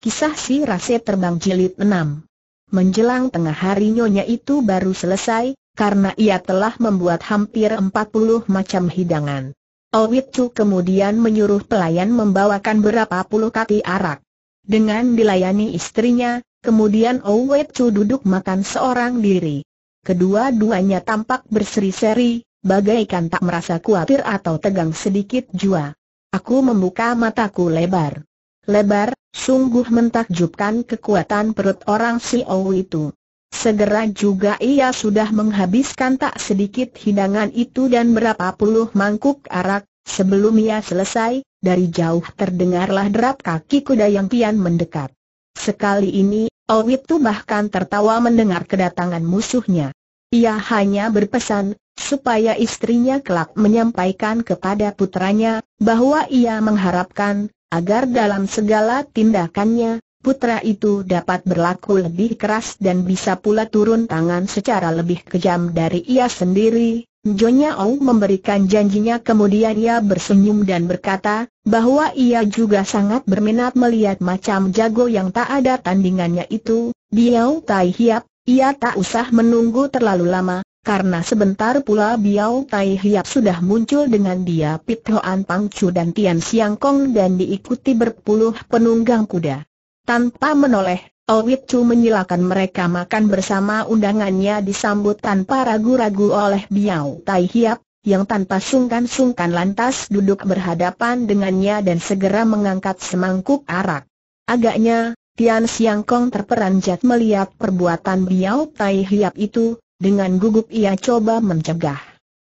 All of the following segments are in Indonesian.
Kisah si Rase Terbang Jilid 6 Menjelang tengah hari nyonya itu baru selesai, karena ia telah membuat hampir 40 macam hidangan. Owitu kemudian menyuruh pelayan membawakan berapa puluh kati arak. Dengan dilayani istrinya, kemudian Owitu duduk makan seorang diri. Kedua-duanya tampak berseri-seri, bagaikan tak merasa khawatir atau tegang sedikit jua. Aku membuka mataku lebar. Lebar, Sungguh mentakjubkan kekuatan perut orang si Xiao itu. Segera juga ia sudah menghabiskan tak sedikit hidangan itu dan berapa puluh mangkuk arak, sebelum ia selesai, dari jauh terdengarlah derap kaki kuda yang pian mendekat. Sekali ini, tuh bahkan tertawa mendengar kedatangan musuhnya. Ia hanya berpesan, supaya istrinya kelak menyampaikan kepada putranya, bahwa ia mengharapkan, agar dalam segala tindakannya, putra itu dapat berlaku lebih keras dan bisa pula turun tangan secara lebih kejam dari ia sendiri. Jonya Ong memberikan janjinya kemudian ia bersenyum dan berkata, bahwa ia juga sangat berminat melihat macam jago yang tak ada tandingannya itu, Biao Tai Hiap, ia tak usah menunggu terlalu lama, karena sebentar pula Biao Tai Hiap sudah muncul dengan dia Pit Hoan Pang Chu dan Tian Siang Kong dan diikuti berpuluh penunggang kuda. Tanpa menoleh, Owit Chu menyilakan mereka makan bersama undangannya disambut tanpa ragu-ragu oleh Biao Tai Hiap, yang tanpa sungkan-sungkan lantas duduk berhadapan dengannya dan segera mengangkat semangkuk arak. Agaknya, Tian Siang Kong terperanjat melihat perbuatan Biao Tai Hiap itu, dengan gugup ia coba mencegah.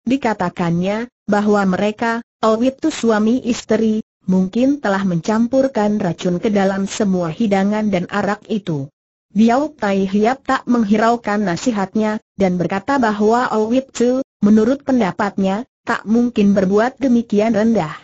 Dikatakannya, bahwa mereka, Owitu suami istri, mungkin telah mencampurkan racun ke dalam semua hidangan dan arak itu. Biau Tai Hiap tak menghiraukan nasihatnya, dan berkata bahwa Owitu, menurut pendapatnya, tak mungkin berbuat demikian rendah.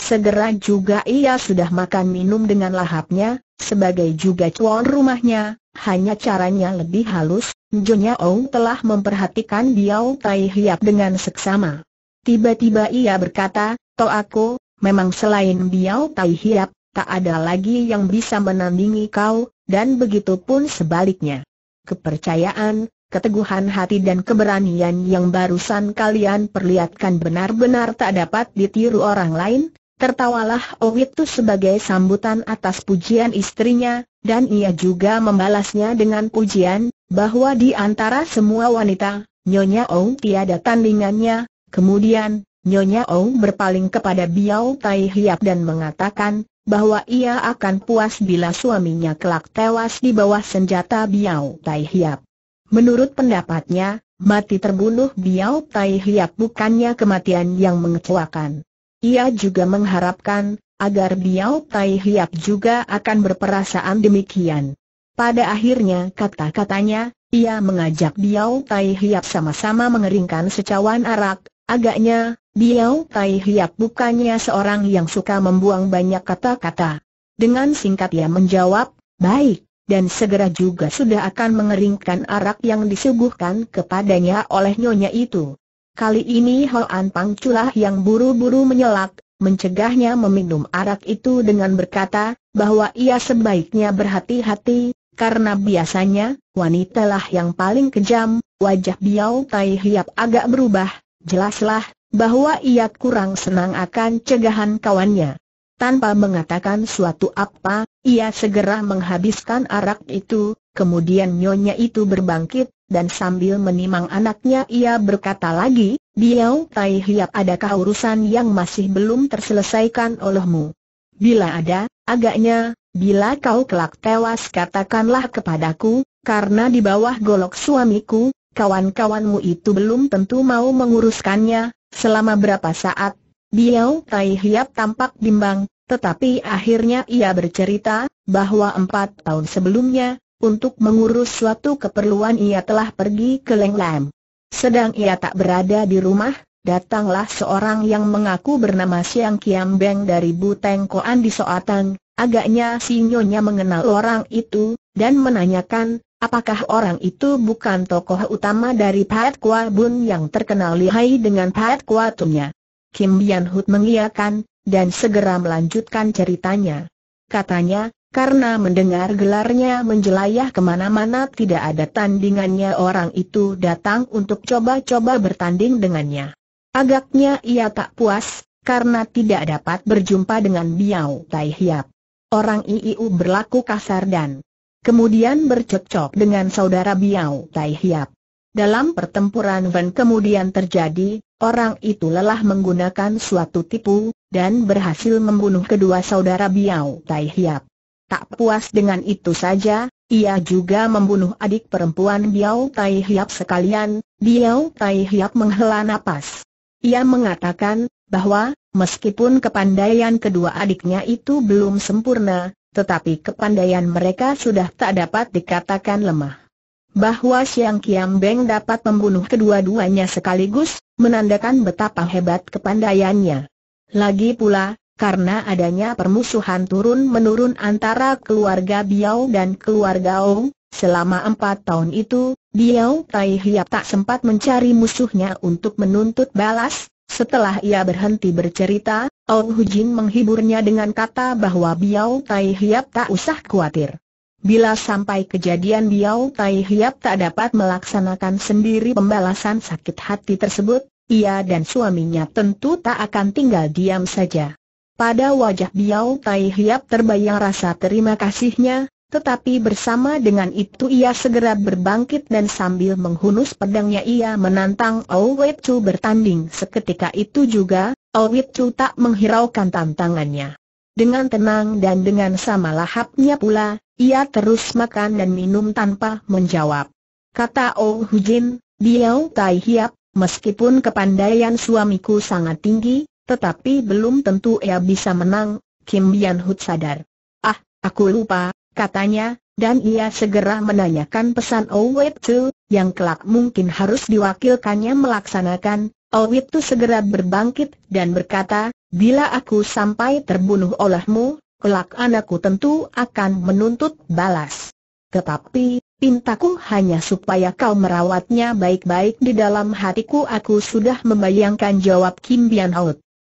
Segera juga ia sudah makan minum dengan lahapnya, sebagai juga tuan rumahnya, hanya caranya lebih halus, Nyonya Ong telah memperhatikan Biao Tai Hiap dengan seksama. Tiba-tiba ia berkata, Toh aku, memang selain Biao Tai Hiap, tak ada lagi yang bisa menandingi kau, dan begitu pun sebaliknya. Kepercayaan, keteguhan hati dan keberanian yang barusan kalian perlihatkan benar-benar tak dapat ditiru orang lain, Tertawalah Owitus sebagai sambutan atas pujian istrinya, dan ia juga membalasnya dengan pujian, bahwa di antara semua wanita, Nyonya Ong tiada tandingannya, kemudian, Nyonya Ong berpaling kepada Biao Tai Hiap dan mengatakan, bahwa ia akan puas bila suaminya kelak tewas di bawah senjata Biao Tai Hiap. Menurut pendapatnya, mati terbunuh Biao Tai Hiap bukannya kematian yang mengecewakan. Ia juga mengharapkan, agar Biao Tai Hiap juga akan berperasaan demikian. Pada akhirnya kata-katanya, ia mengajak Biao Tai Hiap sama-sama mengeringkan secawan arak, agaknya, Biao Tai Hiap bukannya seorang yang suka membuang banyak kata-kata. Dengan singkat ia menjawab, baik, dan segera juga sudah akan mengeringkan arak yang disuguhkan kepadanya oleh nyonya itu. Kali ini Hoan Pangculah yang buru-buru menyelak, mencegahnya meminum arak itu dengan berkata, bahwa ia sebaiknya berhati-hati, karena biasanya, wanita lah yang paling kejam, wajah Biao Tai Hiap agak berubah, jelaslah, bahwa ia kurang senang akan cegahan kawannya. Tanpa mengatakan suatu apa, ia segera menghabiskan arak itu, kemudian nyonya itu berbangkit, dan sambil menimang anaknya ia berkata lagi, Biao Tai Hiap adakah urusan yang masih belum terselesaikan olehmu? Bila ada, agaknya, bila kau kelak tewas katakanlah kepadaku, karena di bawah golok suamiku, kawan-kawanmu itu belum tentu mau menguruskannya, selama berapa saat. Biao Tai Hiap tampak bimbang, tetapi akhirnya ia bercerita, bahwa empat tahun sebelumnya, untuk mengurus suatu keperluan ia telah pergi ke Lenglam. Sedang ia tak berada di rumah, datanglah seorang yang mengaku bernama Siang Kiam Beng dari Buteng Koan di Soatan, agaknya si Nyonya mengenal orang itu, dan menanyakan, apakah orang itu bukan tokoh utama dari Pat Kua Bun yang terkenal lihai dengan Pat Kua Tunya. Kim Bian Hut mengiyakan, dan segera melanjutkan ceritanya. Katanya, karena mendengar gelarnya menjelayah kemana-mana tidak ada tandingannya orang itu datang untuk coba-coba bertanding dengannya. Agaknya ia tak puas, karena tidak dapat berjumpa dengan Biao Tai Hiap. Orang IIU berlaku kasar dan kemudian bercocok dengan saudara Biao Tai Hiap. Dalam pertempuran Van kemudian terjadi, orang itu lelah menggunakan suatu tipu, dan berhasil membunuh kedua saudara Biao Tai Hiap. Tak puas dengan itu saja, ia juga membunuh adik perempuan Biao Tai Hiap sekalian, Biao Tai Hiap menghela napas. Ia mengatakan bahwa, meskipun kepandaian kedua adiknya itu belum sempurna, tetapi kepandaian mereka sudah tak dapat dikatakan lemah. Bahwa Siang Kiam Beng dapat membunuh kedua-duanya sekaligus, menandakan betapa hebat kepandaiannya. Lagi pula, karena adanya permusuhan turun-menurun antara keluarga Biao dan keluarga Ong, selama empat tahun itu, Biao Tai Hiap tak sempat mencari musuhnya untuk menuntut balas, setelah ia berhenti bercerita, Ong Jin menghiburnya dengan kata bahwa Biao Tai Hiap tak usah khawatir. Bila sampai kejadian Biao Tai Hiap tak dapat melaksanakan sendiri pembalasan sakit hati tersebut, ia dan suaminya tentu tak akan tinggal diam saja. Pada wajah Biao Tai Hiap terbayang rasa terima kasihnya, tetapi bersama dengan itu ia segera berbangkit dan sambil menghunus pedangnya ia menantang Owet Chu bertanding. Seketika itu juga, Owet Chu tak menghiraukan tantangannya. Dengan tenang dan dengan sama lahapnya pula, ia terus makan dan minum tanpa menjawab. Kata Oh Hujin, Biao Tai Hiap, meskipun kepandaian suamiku sangat tinggi, tetapi belum tentu ia bisa menang, Kim Bian Hut sadar. Ah, aku lupa, katanya, dan ia segera menanyakan pesan Owe Tzu, yang kelak mungkin harus diwakilkannya melaksanakan. Owe Tzu segera berbangkit dan berkata, bila aku sampai terbunuh olehmu, kelak anakku tentu akan menuntut balas. Tetapi, pintaku hanya supaya kau merawatnya baik-baik di dalam hatiku aku sudah membayangkan jawab Kim Bian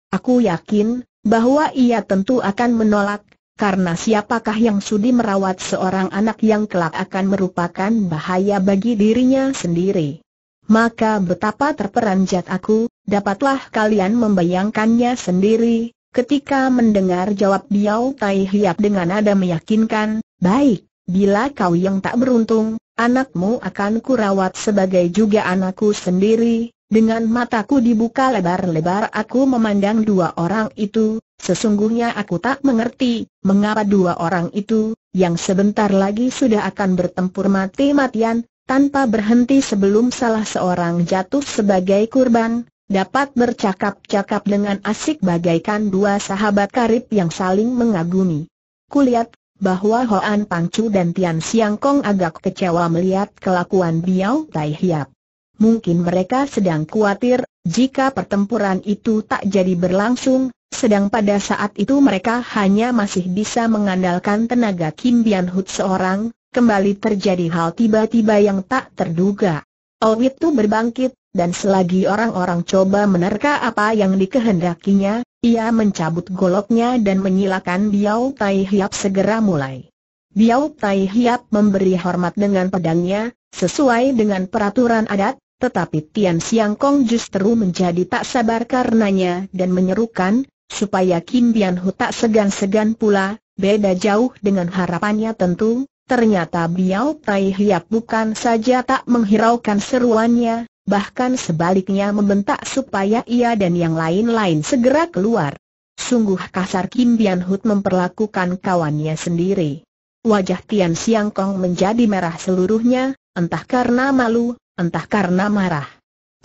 Aku yakin, bahwa ia tentu akan menolak, karena siapakah yang sudi merawat seorang anak yang kelak akan merupakan bahaya bagi dirinya sendiri. Maka betapa terperanjat aku, dapatlah kalian membayangkannya sendiri, ketika mendengar jawab Biao Tai Hiap dengan nada meyakinkan, baik, bila kau yang tak beruntung, anakmu akan kurawat sebagai juga anakku sendiri, dengan mataku dibuka lebar-lebar aku memandang dua orang itu, sesungguhnya aku tak mengerti, mengapa dua orang itu, yang sebentar lagi sudah akan bertempur mati-matian, tanpa berhenti sebelum salah seorang jatuh sebagai kurban, dapat bercakap-cakap dengan asik bagaikan dua sahabat karib yang saling mengagumi. Kulihat, bahwa Hoan Pangcu dan Tian Siang Kong agak kecewa melihat kelakuan Biao Tai Hiap mungkin mereka sedang khawatir, jika pertempuran itu tak jadi berlangsung, sedang pada saat itu mereka hanya masih bisa mengandalkan tenaga Kim Bian Hut seorang, kembali terjadi hal tiba-tiba yang tak terduga. Owit oh, Tu berbangkit, dan selagi orang-orang coba menerka apa yang dikehendakinya, ia mencabut goloknya dan menyilakan Biao Tai Hiap segera mulai. Biao Tai Hiap memberi hormat dengan pedangnya, sesuai dengan peraturan adat, tetapi Tian Siang Kong justru menjadi tak sabar karenanya dan menyerukan, supaya Kim Bian Hu tak segan-segan pula, beda jauh dengan harapannya tentu, ternyata Biao Tai Hiap bukan saja tak menghiraukan seruannya, bahkan sebaliknya membentak supaya ia dan yang lain-lain segera keluar. Sungguh kasar Kim Bian Hu memperlakukan kawannya sendiri. Wajah Tian Siang Kong menjadi merah seluruhnya, entah karena malu, entah karena marah.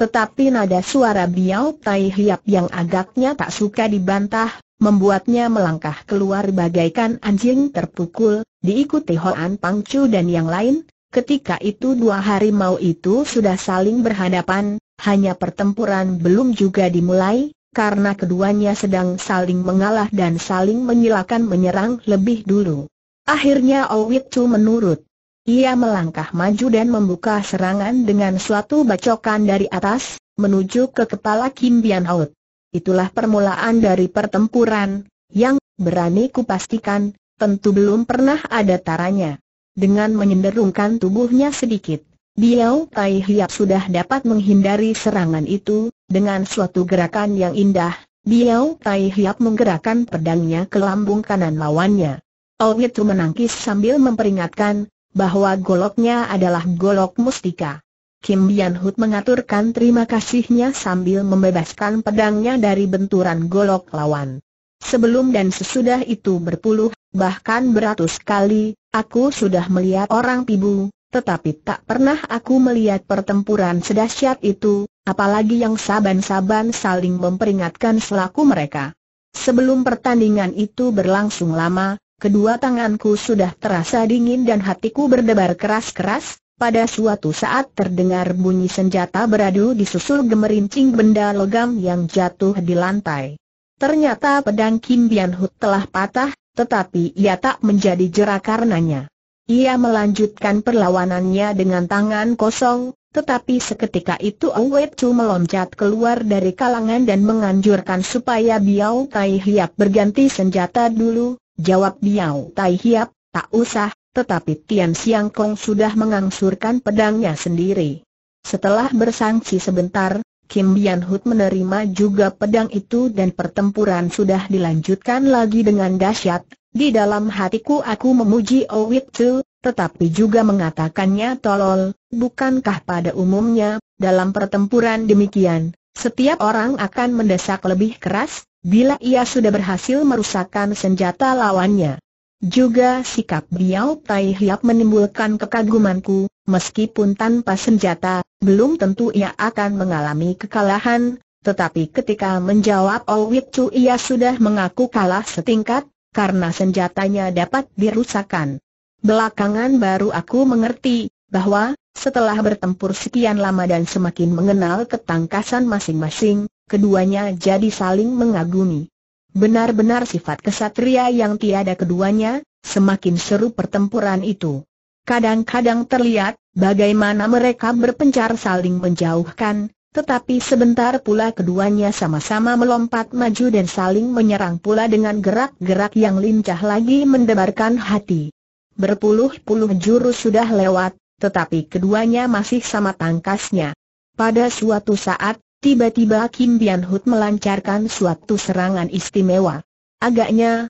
Tetapi nada suara Biao Tai Hiap yang agaknya tak suka dibantah, membuatnya melangkah keluar bagaikan anjing terpukul, diikuti Hoan Pangcu dan yang lain. Ketika itu dua harimau itu sudah saling berhadapan, hanya pertempuran belum juga dimulai, karena keduanya sedang saling mengalah dan saling menyilakan menyerang lebih dulu. Akhirnya Owit Chu menurut. Ia melangkah maju dan membuka serangan dengan suatu bacokan dari atas, menuju ke kepala Kim Bian Hout. Itulah permulaan dari pertempuran, yang, berani kupastikan, tentu belum pernah ada taranya. Dengan menyenderungkan tubuhnya sedikit, Biao Tai Hiap sudah dapat menghindari serangan itu, dengan suatu gerakan yang indah, Biao Tai Hiap menggerakkan pedangnya ke lambung kanan lawannya. Owitu menangkis sambil memperingatkan, bahwa goloknya adalah golok mustika. Kim Bian Hut mengaturkan terima kasihnya sambil membebaskan pedangnya dari benturan golok lawan. Sebelum dan sesudah itu berpuluh, bahkan beratus kali, aku sudah melihat orang pibu, tetapi tak pernah aku melihat pertempuran sedahsyat itu, apalagi yang saban-saban saling memperingatkan selaku mereka. Sebelum pertandingan itu berlangsung lama, kedua tanganku sudah terasa dingin dan hatiku berdebar keras-keras, pada suatu saat terdengar bunyi senjata beradu disusul gemerincing benda logam yang jatuh di lantai. Ternyata pedang Kim Bian Hut telah patah, tetapi ia tak menjadi jerak karenanya. Ia melanjutkan perlawanannya dengan tangan kosong, tetapi seketika itu Awet Chu meloncat keluar dari kalangan dan menganjurkan supaya Biao Tai Hiap berganti senjata dulu, Jawab Biao Tai Hiap, tak usah, tetapi Tian Siang Kong sudah mengangsurkan pedangnya sendiri. Setelah bersangsi sebentar, Kim Bian Hut menerima juga pedang itu dan pertempuran sudah dilanjutkan lagi dengan dahsyat. Di dalam hatiku aku memuji Owit oh tu, tetapi juga mengatakannya tolol, bukankah pada umumnya, dalam pertempuran demikian, setiap orang akan mendesak lebih keras, bila ia sudah berhasil merusakkan senjata lawannya. Juga sikap Biao Tai Hiap menimbulkan kekagumanku, meskipun tanpa senjata, belum tentu ia akan mengalami kekalahan, tetapi ketika menjawab Owit Chu ia sudah mengaku kalah setingkat, karena senjatanya dapat dirusakkan. Belakangan baru aku mengerti, bahwa, setelah bertempur sekian lama dan semakin mengenal ketangkasan masing-masing, keduanya jadi saling mengagumi. Benar-benar sifat kesatria yang tiada keduanya, semakin seru pertempuran itu. Kadang-kadang terlihat, bagaimana mereka berpencar saling menjauhkan, tetapi sebentar pula keduanya sama-sama melompat maju dan saling menyerang pula dengan gerak-gerak yang lincah lagi mendebarkan hati. Berpuluh-puluh jurus sudah lewat, tetapi keduanya masih sama tangkasnya. Pada suatu saat, Tiba-tiba Kim Bian Hut melancarkan suatu serangan istimewa. Agaknya,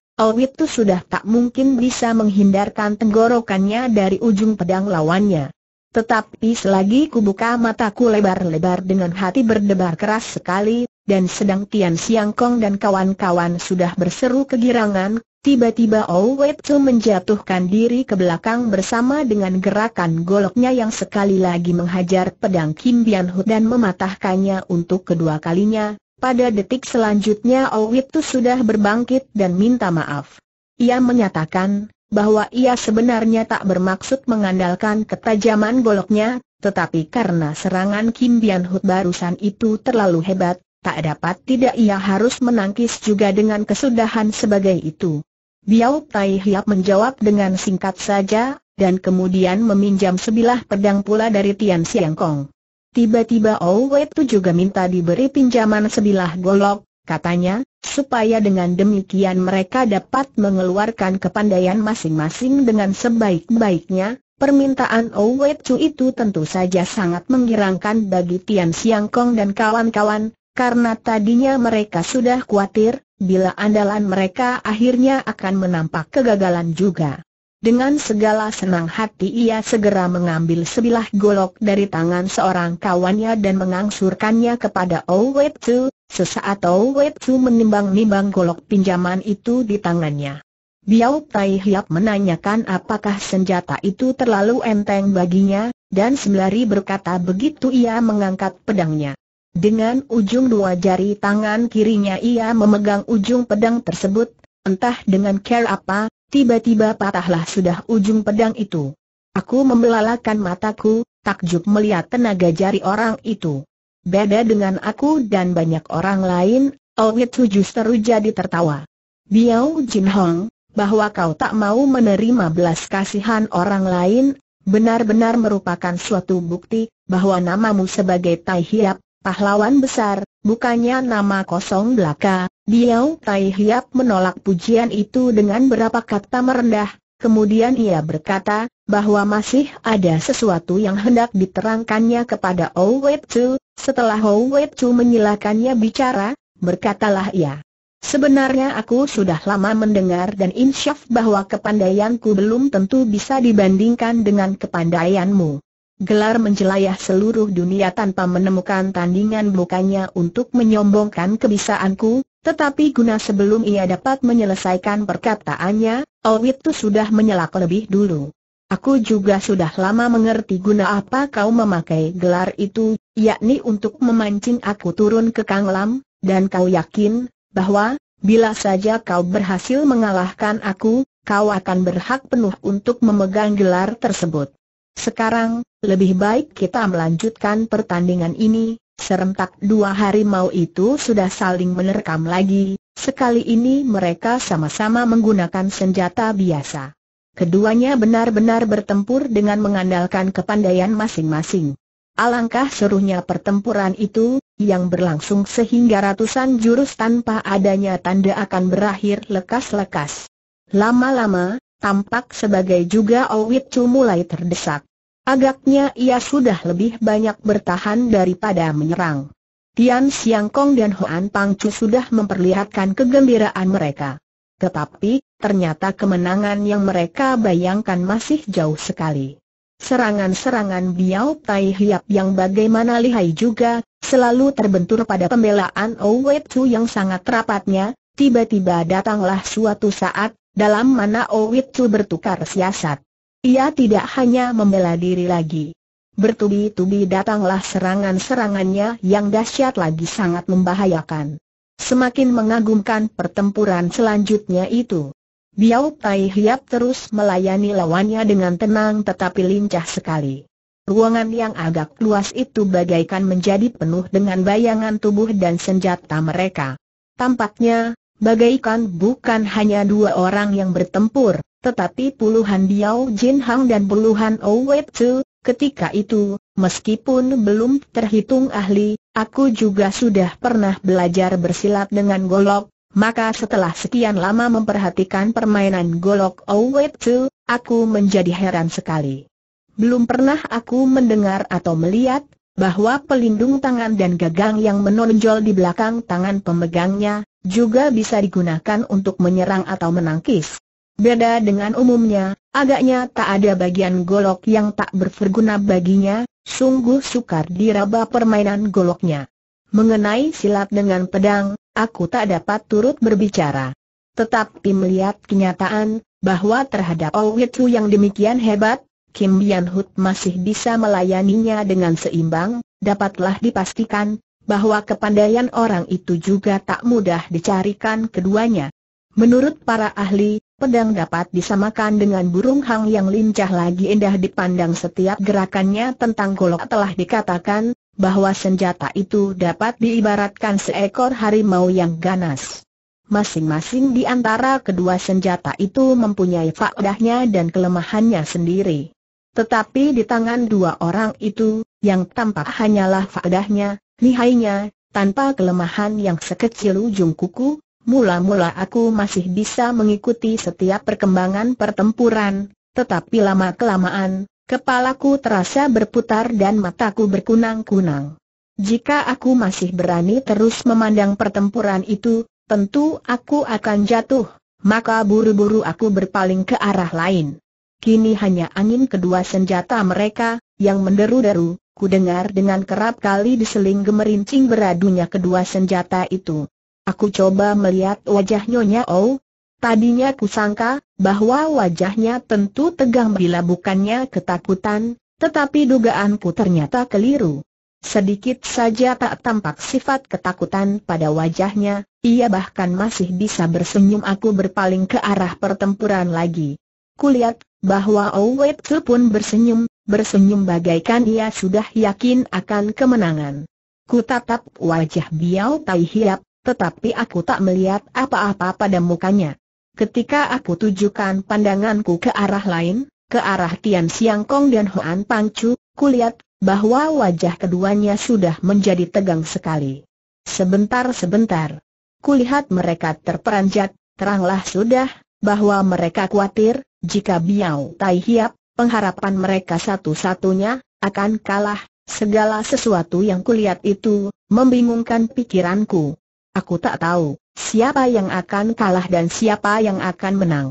tu sudah tak mungkin bisa menghindarkan tenggorokannya dari ujung pedang lawannya. Tetapi selagi buka mataku lebar-lebar dengan hati berdebar keras sekali, dan sedang Tian Siang Kong dan kawan-kawan sudah berseru kegirangan, Tiba-tiba Owet Tu menjatuhkan diri ke belakang bersama dengan gerakan goloknya yang sekali lagi menghajar pedang Kim Bian Hu dan mematahkannya untuk kedua kalinya. Pada detik selanjutnya Owet Tu sudah berbangkit dan minta maaf. Ia menyatakan bahwa ia sebenarnya tak bermaksud mengandalkan ketajaman goloknya, tetapi karena serangan Kim Bian Hu barusan itu terlalu hebat, Tak dapat tidak ia harus menangkis juga dengan kesudahan sebagai itu. Biao Tai Hiap menjawab dengan singkat saja, dan kemudian meminjam sebilah pedang pula dari Tian Siang Kong. Tiba-tiba Wei Tu juga minta diberi pinjaman sebilah golok, katanya, supaya dengan demikian mereka dapat mengeluarkan kepandaian masing-masing dengan sebaik-baiknya, Permintaan Wei Chu itu tentu saja sangat menggirangkan bagi Tian Siang Kong dan kawan-kawan, karena tadinya mereka sudah khawatir, bila andalan mereka akhirnya akan menampak kegagalan juga. Dengan segala senang hati ia segera mengambil sebilah golok dari tangan seorang kawannya dan mengangsurkannya kepada Owe Tzu, sesaat Owe Tzu menimbang-nimbang golok pinjaman itu di tangannya. Biao Tai Hiap menanyakan apakah senjata itu terlalu enteng baginya, dan sembari berkata begitu ia mengangkat pedangnya. Dengan ujung dua jari tangan kirinya ia memegang ujung pedang tersebut, entah dengan care apa, tiba-tiba patahlah sudah ujung pedang itu. Aku membelalakan mataku, takjub melihat tenaga jari orang itu. Beda dengan aku dan banyak orang lain, Owi Tu justru jadi tertawa. Biao Jin Hong, bahwa kau tak mau menerima belas kasihan orang lain, benar-benar merupakan suatu bukti bahwa namamu sebagai Tai Hiap pahlawan besar, bukannya nama kosong belaka, Diau Tai Hiap menolak pujian itu dengan berapa kata merendah, kemudian ia berkata, bahwa masih ada sesuatu yang hendak diterangkannya kepada Ou Chu, setelah Ou Wei Chu menyilakannya bicara, berkatalah ia. Sebenarnya aku sudah lama mendengar dan insyaf bahwa kepandaianku belum tentu bisa dibandingkan dengan kepandaianmu gelar menjelayah seluruh dunia tanpa menemukan tandingan bukannya untuk menyombongkan kebisaanku, tetapi guna sebelum ia dapat menyelesaikan perkataannya, Owit tu sudah menyelak lebih dulu. Aku juga sudah lama mengerti guna apa kau memakai gelar itu, yakni untuk memancing aku turun ke Kang Lam, dan kau yakin, bahwa, bila saja kau berhasil mengalahkan aku, kau akan berhak penuh untuk memegang gelar tersebut. Sekarang, lebih baik kita melanjutkan pertandingan ini, serentak dua hari mau itu sudah saling menerkam lagi, sekali ini mereka sama-sama menggunakan senjata biasa. Keduanya benar-benar bertempur dengan mengandalkan kepandaian masing-masing. Alangkah serunya pertempuran itu, yang berlangsung sehingga ratusan jurus tanpa adanya tanda akan berakhir lekas-lekas. Lama-lama, tampak sebagai juga Owit Chu mulai terdesak. Agaknya ia sudah lebih banyak bertahan daripada menyerang. Tian Siang Kong dan Hoan Pang Chu sudah memperlihatkan kegembiraan mereka. Tetapi, ternyata kemenangan yang mereka bayangkan masih jauh sekali. Serangan-serangan Biao Tai Hiap yang bagaimana lihai juga, selalu terbentur pada pembelaan Owe Chu yang sangat rapatnya, tiba-tiba datanglah suatu saat, dalam mana Owe Chu bertukar siasat. Ia tidak hanya membela diri lagi. Bertubi-tubi datanglah serangan-serangannya yang dahsyat lagi sangat membahayakan. Semakin mengagumkan pertempuran selanjutnya itu. Biao Tai Hiap terus melayani lawannya dengan tenang tetapi lincah sekali. Ruangan yang agak luas itu bagaikan menjadi penuh dengan bayangan tubuh dan senjata mereka. Tampaknya, bagaikan bukan hanya dua orang yang bertempur, tetapi puluhan Diao Jin Hang dan puluhan Oweb Tzu, ketika itu, meskipun belum terhitung ahli, aku juga sudah pernah belajar bersilat dengan golok, maka setelah sekian lama memperhatikan permainan golok Oweb Tzu, aku menjadi heran sekali. Belum pernah aku mendengar atau melihat, bahwa pelindung tangan dan gagang yang menonjol di belakang tangan pemegangnya, juga bisa digunakan untuk menyerang atau menangkis. Beda dengan umumnya, agaknya tak ada bagian golok yang tak berguna baginya, sungguh sukar diraba permainan goloknya. Mengenai silat dengan pedang, aku tak dapat turut berbicara. Tetapi melihat kenyataan, bahwa terhadap Owitsu yang demikian hebat, Kim Bian Hood masih bisa melayaninya dengan seimbang, dapatlah dipastikan, bahwa kepandaian orang itu juga tak mudah dicarikan keduanya. Menurut para ahli, pedang dapat disamakan dengan burung hang yang lincah lagi indah dipandang setiap gerakannya tentang golok telah dikatakan, bahwa senjata itu dapat diibaratkan seekor harimau yang ganas. Masing-masing di antara kedua senjata itu mempunyai faedahnya dan kelemahannya sendiri. Tetapi di tangan dua orang itu, yang tampak hanyalah faedahnya, lihainya, tanpa kelemahan yang sekecil ujung kuku, Mula-mula aku masih bisa mengikuti setiap perkembangan pertempuran, tetapi lama-kelamaan, kepalaku terasa berputar dan mataku berkunang-kunang. Jika aku masih berani terus memandang pertempuran itu, tentu aku akan jatuh, maka buru-buru aku berpaling ke arah lain. Kini hanya angin kedua senjata mereka, yang menderu-deru, ku dengar dengan kerap kali diseling gemerincing beradunya kedua senjata itu. Aku coba melihat wajah Nyonya Ou. Tadinya kusangka, bahwa wajahnya tentu tegang bila bukannya ketakutan, tetapi dugaanku ternyata keliru. Sedikit saja tak tampak sifat ketakutan pada wajahnya, ia bahkan masih bisa bersenyum aku berpaling ke arah pertempuran lagi. Kulihat, bahwa Owe pun bersenyum, bersenyum bagaikan ia sudah yakin akan kemenangan. Ku tatap wajah Biao Tai Hiap, tetapi aku tak melihat apa-apa pada mukanya. Ketika aku tujukan pandanganku ke arah lain, ke arah Tian Siang Kong dan Hoan Pangcu, kulihat bahwa wajah keduanya sudah menjadi tegang sekali. Sebentar-sebentar, kulihat mereka terperanjat, teranglah sudah, bahwa mereka khawatir, jika Biao Tai Hiap, pengharapan mereka satu-satunya, akan kalah, segala sesuatu yang kulihat itu, membingungkan pikiranku. Aku tak tahu siapa yang akan kalah dan siapa yang akan menang.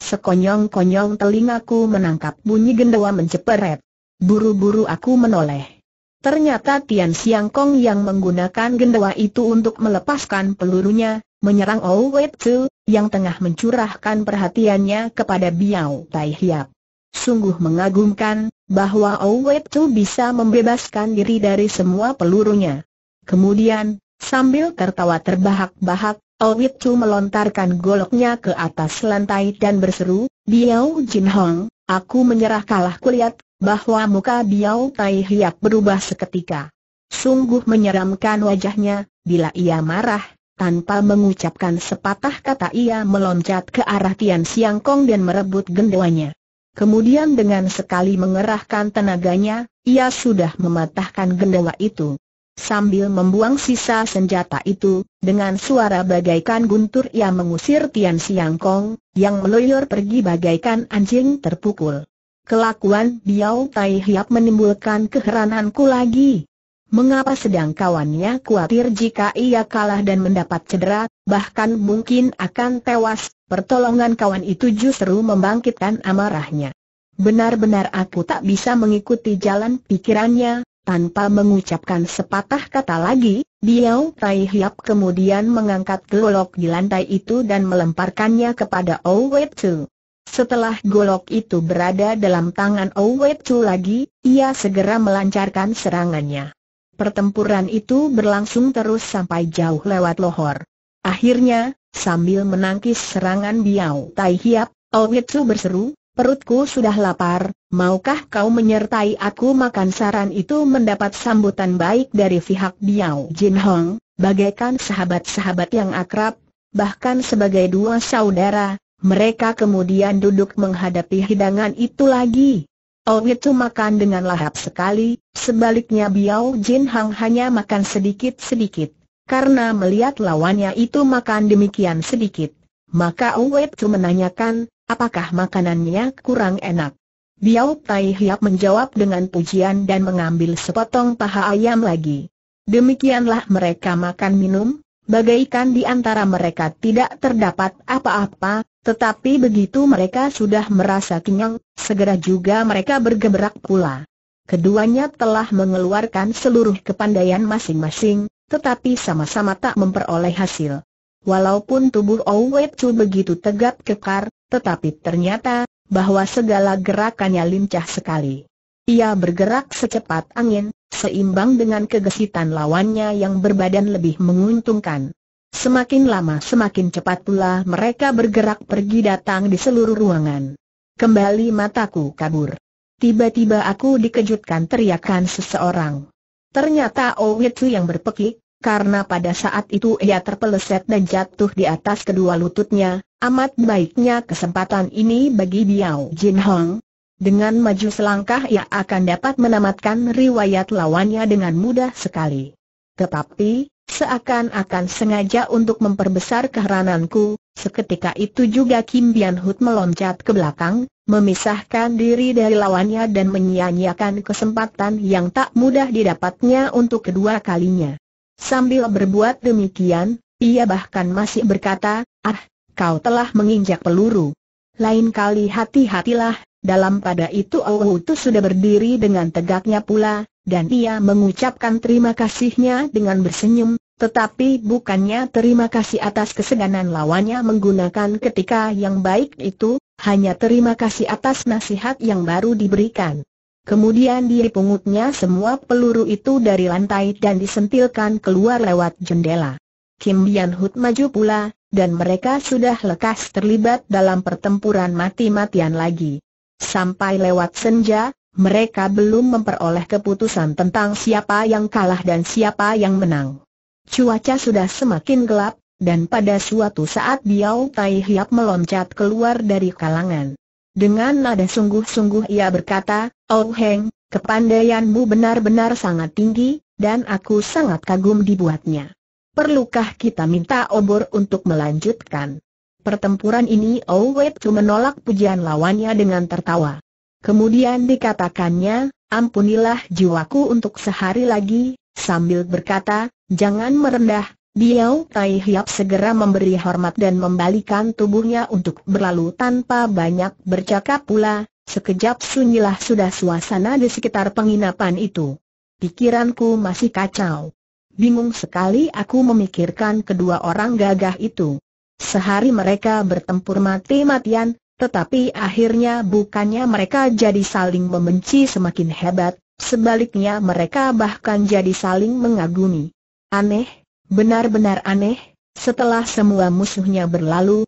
Sekonyong-konyong telingaku menangkap bunyi gendawa menceperet. Buru-buru aku menoleh. Ternyata Tian Siang Kong yang menggunakan gendawa itu untuk melepaskan pelurunya, menyerang Ou Wei Tzu, yang tengah mencurahkan perhatiannya kepada Biao Tai Hiap. Sungguh mengagumkan, bahwa Ou Wei Tzu bisa membebaskan diri dari semua pelurunya. Kemudian, Sambil tertawa terbahak-bahak, Owit Chu melontarkan goloknya ke atas lantai dan berseru, Biao Jin Hong, aku menyerah kalah kulihat, bahwa muka Biao Tai Hiak berubah seketika. Sungguh menyeramkan wajahnya, bila ia marah, tanpa mengucapkan sepatah kata ia meloncat ke arah Tian Siang Kong dan merebut gendawanya. Kemudian dengan sekali mengerahkan tenaganya, ia sudah mematahkan gendawa itu. Sambil membuang sisa senjata itu, dengan suara bagaikan guntur ia mengusir Tian Siang Kong, yang meloyor pergi bagaikan anjing terpukul. Kelakuan Biao Tai Hiap menimbulkan keherananku lagi. Mengapa sedang kawannya khawatir jika ia kalah dan mendapat cedera, bahkan mungkin akan tewas, pertolongan kawan itu justru membangkitkan amarahnya. Benar-benar aku tak bisa mengikuti jalan pikirannya, tanpa mengucapkan sepatah kata lagi, Biao Tai Hiap kemudian mengangkat golok di lantai itu dan melemparkannya kepada Owet Chu. Setelah golok itu berada dalam tangan Owet Chu lagi, ia segera melancarkan serangannya. Pertempuran itu berlangsung terus sampai jauh lewat lohor. Akhirnya, sambil menangkis serangan Biao Tai Hiap, Owet Chu berseru, Perutku sudah lapar, maukah kau menyertai aku makan saran itu mendapat sambutan baik dari pihak Biao Jin Hong, bagaikan sahabat-sahabat yang akrab, bahkan sebagai dua saudara, mereka kemudian duduk menghadapi hidangan itu lagi. Oh itu makan dengan lahap sekali, sebaliknya Biao Jin Hong hanya makan sedikit-sedikit. Karena melihat lawannya itu makan demikian sedikit, maka Uwe itu menanyakan, Apakah makanannya kurang enak? Biao Tai Hiap menjawab dengan pujian dan mengambil sepotong paha ayam lagi. Demikianlah mereka makan minum, bagaikan di antara mereka tidak terdapat apa-apa, tetapi begitu mereka sudah merasa kenyang, segera juga mereka bergerak pula. Keduanya telah mengeluarkan seluruh kepandaian masing-masing, tetapi sama-sama tak memperoleh hasil. Walaupun tubuh Owe Chu begitu tegap kekar, tetapi ternyata, bahwa segala gerakannya lincah sekali. Ia bergerak secepat angin, seimbang dengan kegesitan lawannya yang berbadan lebih menguntungkan. Semakin lama semakin cepat pula mereka bergerak pergi datang di seluruh ruangan. Kembali mataku kabur. Tiba-tiba aku dikejutkan teriakan seseorang. Ternyata Owitsu oh yang berpekik, karena pada saat itu ia terpeleset dan jatuh di atas kedua lututnya, Amat baiknya kesempatan ini bagi Biao Jin Hong. Dengan maju selangkah ia akan dapat menamatkan riwayat lawannya dengan mudah sekali. Tetapi, seakan-akan sengaja untuk memperbesar keherananku, seketika itu juga Kim Bian Hut meloncat ke belakang, memisahkan diri dari lawannya dan menyia-nyiakan kesempatan yang tak mudah didapatnya untuk kedua kalinya. Sambil berbuat demikian, ia bahkan masih berkata, ah, kau telah menginjak peluru. Lain kali hati-hatilah, dalam pada itu itu sudah berdiri dengan tegaknya pula, dan ia mengucapkan terima kasihnya dengan bersenyum, tetapi bukannya terima kasih atas keseganan lawannya menggunakan ketika yang baik itu, hanya terima kasih atas nasihat yang baru diberikan. Kemudian dipungutnya semua peluru itu dari lantai dan disentilkan keluar lewat jendela. Kim Bian Hut maju pula, dan mereka sudah lekas terlibat dalam pertempuran mati-matian lagi. Sampai lewat senja, mereka belum memperoleh keputusan tentang siapa yang kalah dan siapa yang menang. Cuaca sudah semakin gelap, dan pada suatu saat Biao Tai Hiap meloncat keluar dari kalangan. Dengan nada sungguh-sungguh ia berkata, Oh Heng, kepandaianmu benar-benar sangat tinggi, dan aku sangat kagum dibuatnya. Perlukah kita minta obor untuk melanjutkan? Pertempuran ini Owet oh, cuma menolak pujian lawannya dengan tertawa. Kemudian dikatakannya, ampunilah jiwaku untuk sehari lagi, sambil berkata, jangan merendah, Biao Tai Hiap segera memberi hormat dan membalikan tubuhnya untuk berlalu tanpa banyak bercakap pula, sekejap sunyilah sudah suasana di sekitar penginapan itu. Pikiranku masih kacau. Bingung sekali aku memikirkan kedua orang gagah itu. Sehari mereka bertempur mati-matian, tetapi akhirnya bukannya mereka jadi saling membenci semakin hebat, sebaliknya mereka bahkan jadi saling mengagumi. Aneh, benar-benar aneh, setelah semua musuhnya berlalu,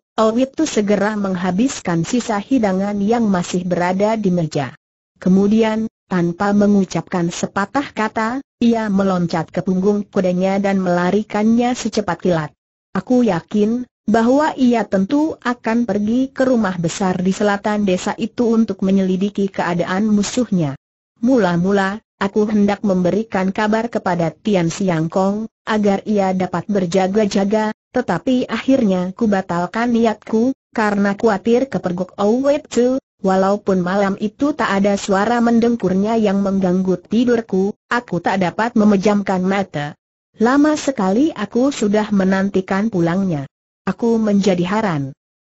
tuh segera menghabiskan sisa hidangan yang masih berada di meja. Kemudian, tanpa mengucapkan sepatah kata, ia meloncat ke punggung kudanya dan melarikannya secepat kilat. Aku yakin, bahwa ia tentu akan pergi ke rumah besar di selatan desa itu untuk menyelidiki keadaan musuhnya. Mula-mula, aku hendak memberikan kabar kepada Tian Siang Kong agar ia dapat berjaga-jaga, tetapi akhirnya ku batalkan niatku, karena kuatir kepergok Owe Chu, Walaupun malam itu tak ada suara mendengkurnya yang mengganggu tidurku, aku tak dapat memejamkan mata. Lama sekali aku sudah menantikan pulangnya. Aku menjadi haran.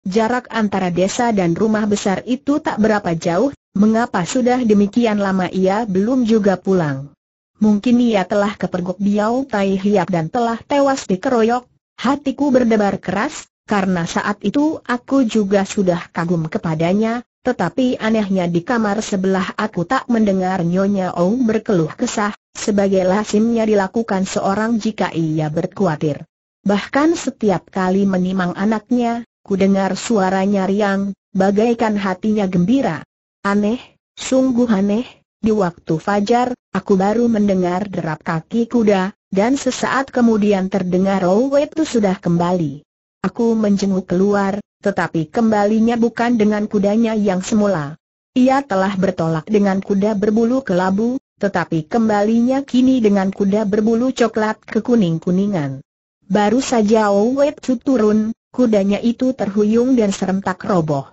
Jarak antara desa dan rumah besar itu tak berapa jauh, mengapa sudah demikian lama ia belum juga pulang? Mungkin ia telah kepergok biau tai hiap dan telah tewas dikeroyok. Hatiku berdebar keras, karena saat itu aku juga sudah kagum kepadanya, tetapi anehnya di kamar sebelah aku tak mendengar Nyonya Ong berkeluh kesah, sebagai lasimnya dilakukan seorang jika ia berkuatir. Bahkan setiap kali menimang anaknya, ku dengar suaranya riang, bagaikan hatinya gembira. Aneh, sungguh aneh, di waktu fajar, aku baru mendengar derap kaki kuda, dan sesaat kemudian terdengar Owe itu sudah kembali. Aku menjenguk keluar, tetapi kembalinya bukan dengan kudanya yang semula. Ia telah bertolak dengan kuda berbulu kelabu, tetapi kembalinya kini dengan kuda berbulu coklat kekuning-kuningan. Baru saja Owet Chu turun, kudanya itu terhuyung dan serentak roboh.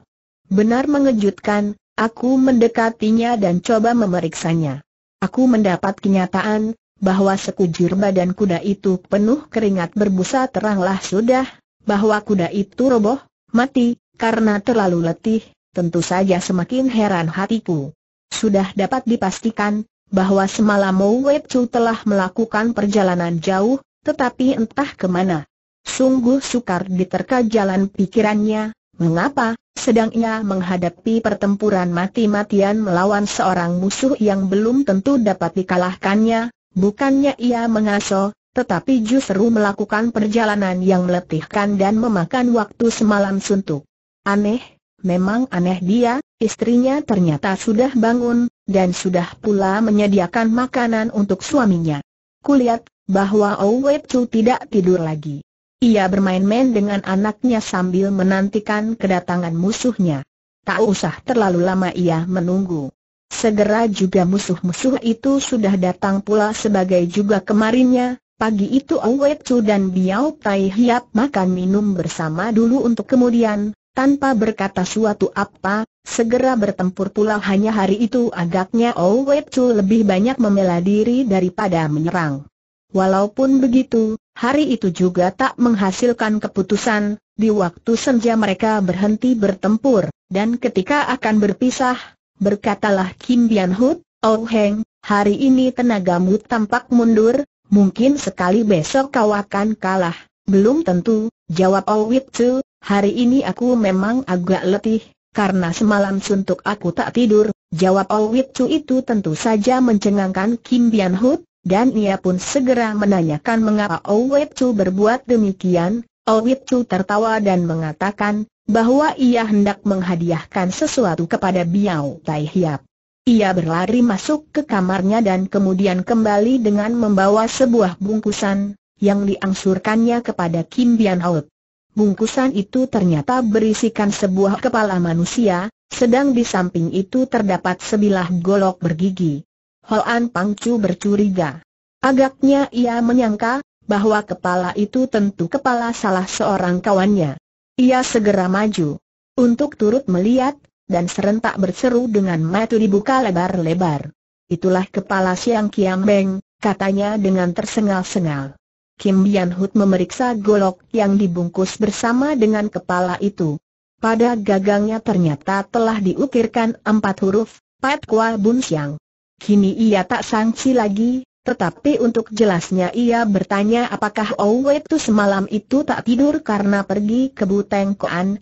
Benar mengejutkan, aku mendekatinya dan coba memeriksanya. Aku mendapat kenyataan, bahwa sekujur badan kuda itu penuh keringat berbusa teranglah sudah, bahwa kuda itu roboh, mati, karena terlalu letih, tentu saja semakin heran hatiku. Sudah dapat dipastikan, bahwa semalam Wei Chu telah melakukan perjalanan jauh, tetapi entah kemana. Sungguh sukar diterka jalan pikirannya, mengapa, sedang ia menghadapi pertempuran mati-matian melawan seorang musuh yang belum tentu dapat dikalahkannya, bukannya ia mengaso, tetapi justru melakukan perjalanan yang meletihkan dan memakan waktu semalam suntuk. Aneh, memang aneh dia, istrinya ternyata sudah bangun, dan sudah pula menyediakan makanan untuk suaminya. Kulihat, bahwa Owe Chu tidak tidur lagi. Ia bermain-main dengan anaknya sambil menantikan kedatangan musuhnya. Tak usah terlalu lama ia menunggu. Segera juga musuh-musuh itu sudah datang pula sebagai juga kemarinnya, Pagi itu Wei Chu dan Biao Tai Hiap makan minum bersama dulu untuk kemudian, tanpa berkata suatu apa, segera bertempur pula hanya hari itu agaknya Wei Chu lebih banyak membela diri daripada menyerang. Walaupun begitu, hari itu juga tak menghasilkan keputusan, di waktu senja mereka berhenti bertempur, dan ketika akan berpisah, berkatalah Kim Bian Hood, Oh Heng, hari ini tenagamu tampak mundur, Mungkin sekali besok kau akan kalah, belum tentu, jawab Owit oh Tzu, hari ini aku memang agak letih, karena semalam suntuk aku tak tidur, jawab Owit oh Tzu itu tentu saja mencengangkan Kim Bian Hu, dan ia pun segera menanyakan mengapa Owit oh Tzu berbuat demikian, Owit Tzu tertawa dan mengatakan, bahwa ia hendak menghadiahkan sesuatu kepada Biao Tai Hiap. Ia berlari masuk ke kamarnya dan kemudian kembali dengan membawa sebuah bungkusan, yang diangsurkannya kepada Kim Bian Hout. Bungkusan itu ternyata berisikan sebuah kepala manusia, sedang di samping itu terdapat sebilah golok bergigi. Hoan Pangcu bercuriga. Agaknya ia menyangka, bahwa kepala itu tentu kepala salah seorang kawannya. Ia segera maju. Untuk turut melihat, dan serentak berseru dengan mata dibuka lebar-lebar. Itulah kepala Siang Kiam Beng, katanya dengan tersengal-sengal. Kim Bian Hut memeriksa golok yang dibungkus bersama dengan kepala itu. Pada gagangnya ternyata telah diukirkan empat huruf, Pat Kua Bun Siang. Kini ia tak sangsi lagi, tetapi untuk jelasnya ia bertanya apakah Tu semalam itu tak tidur karena pergi ke Buteng Koan,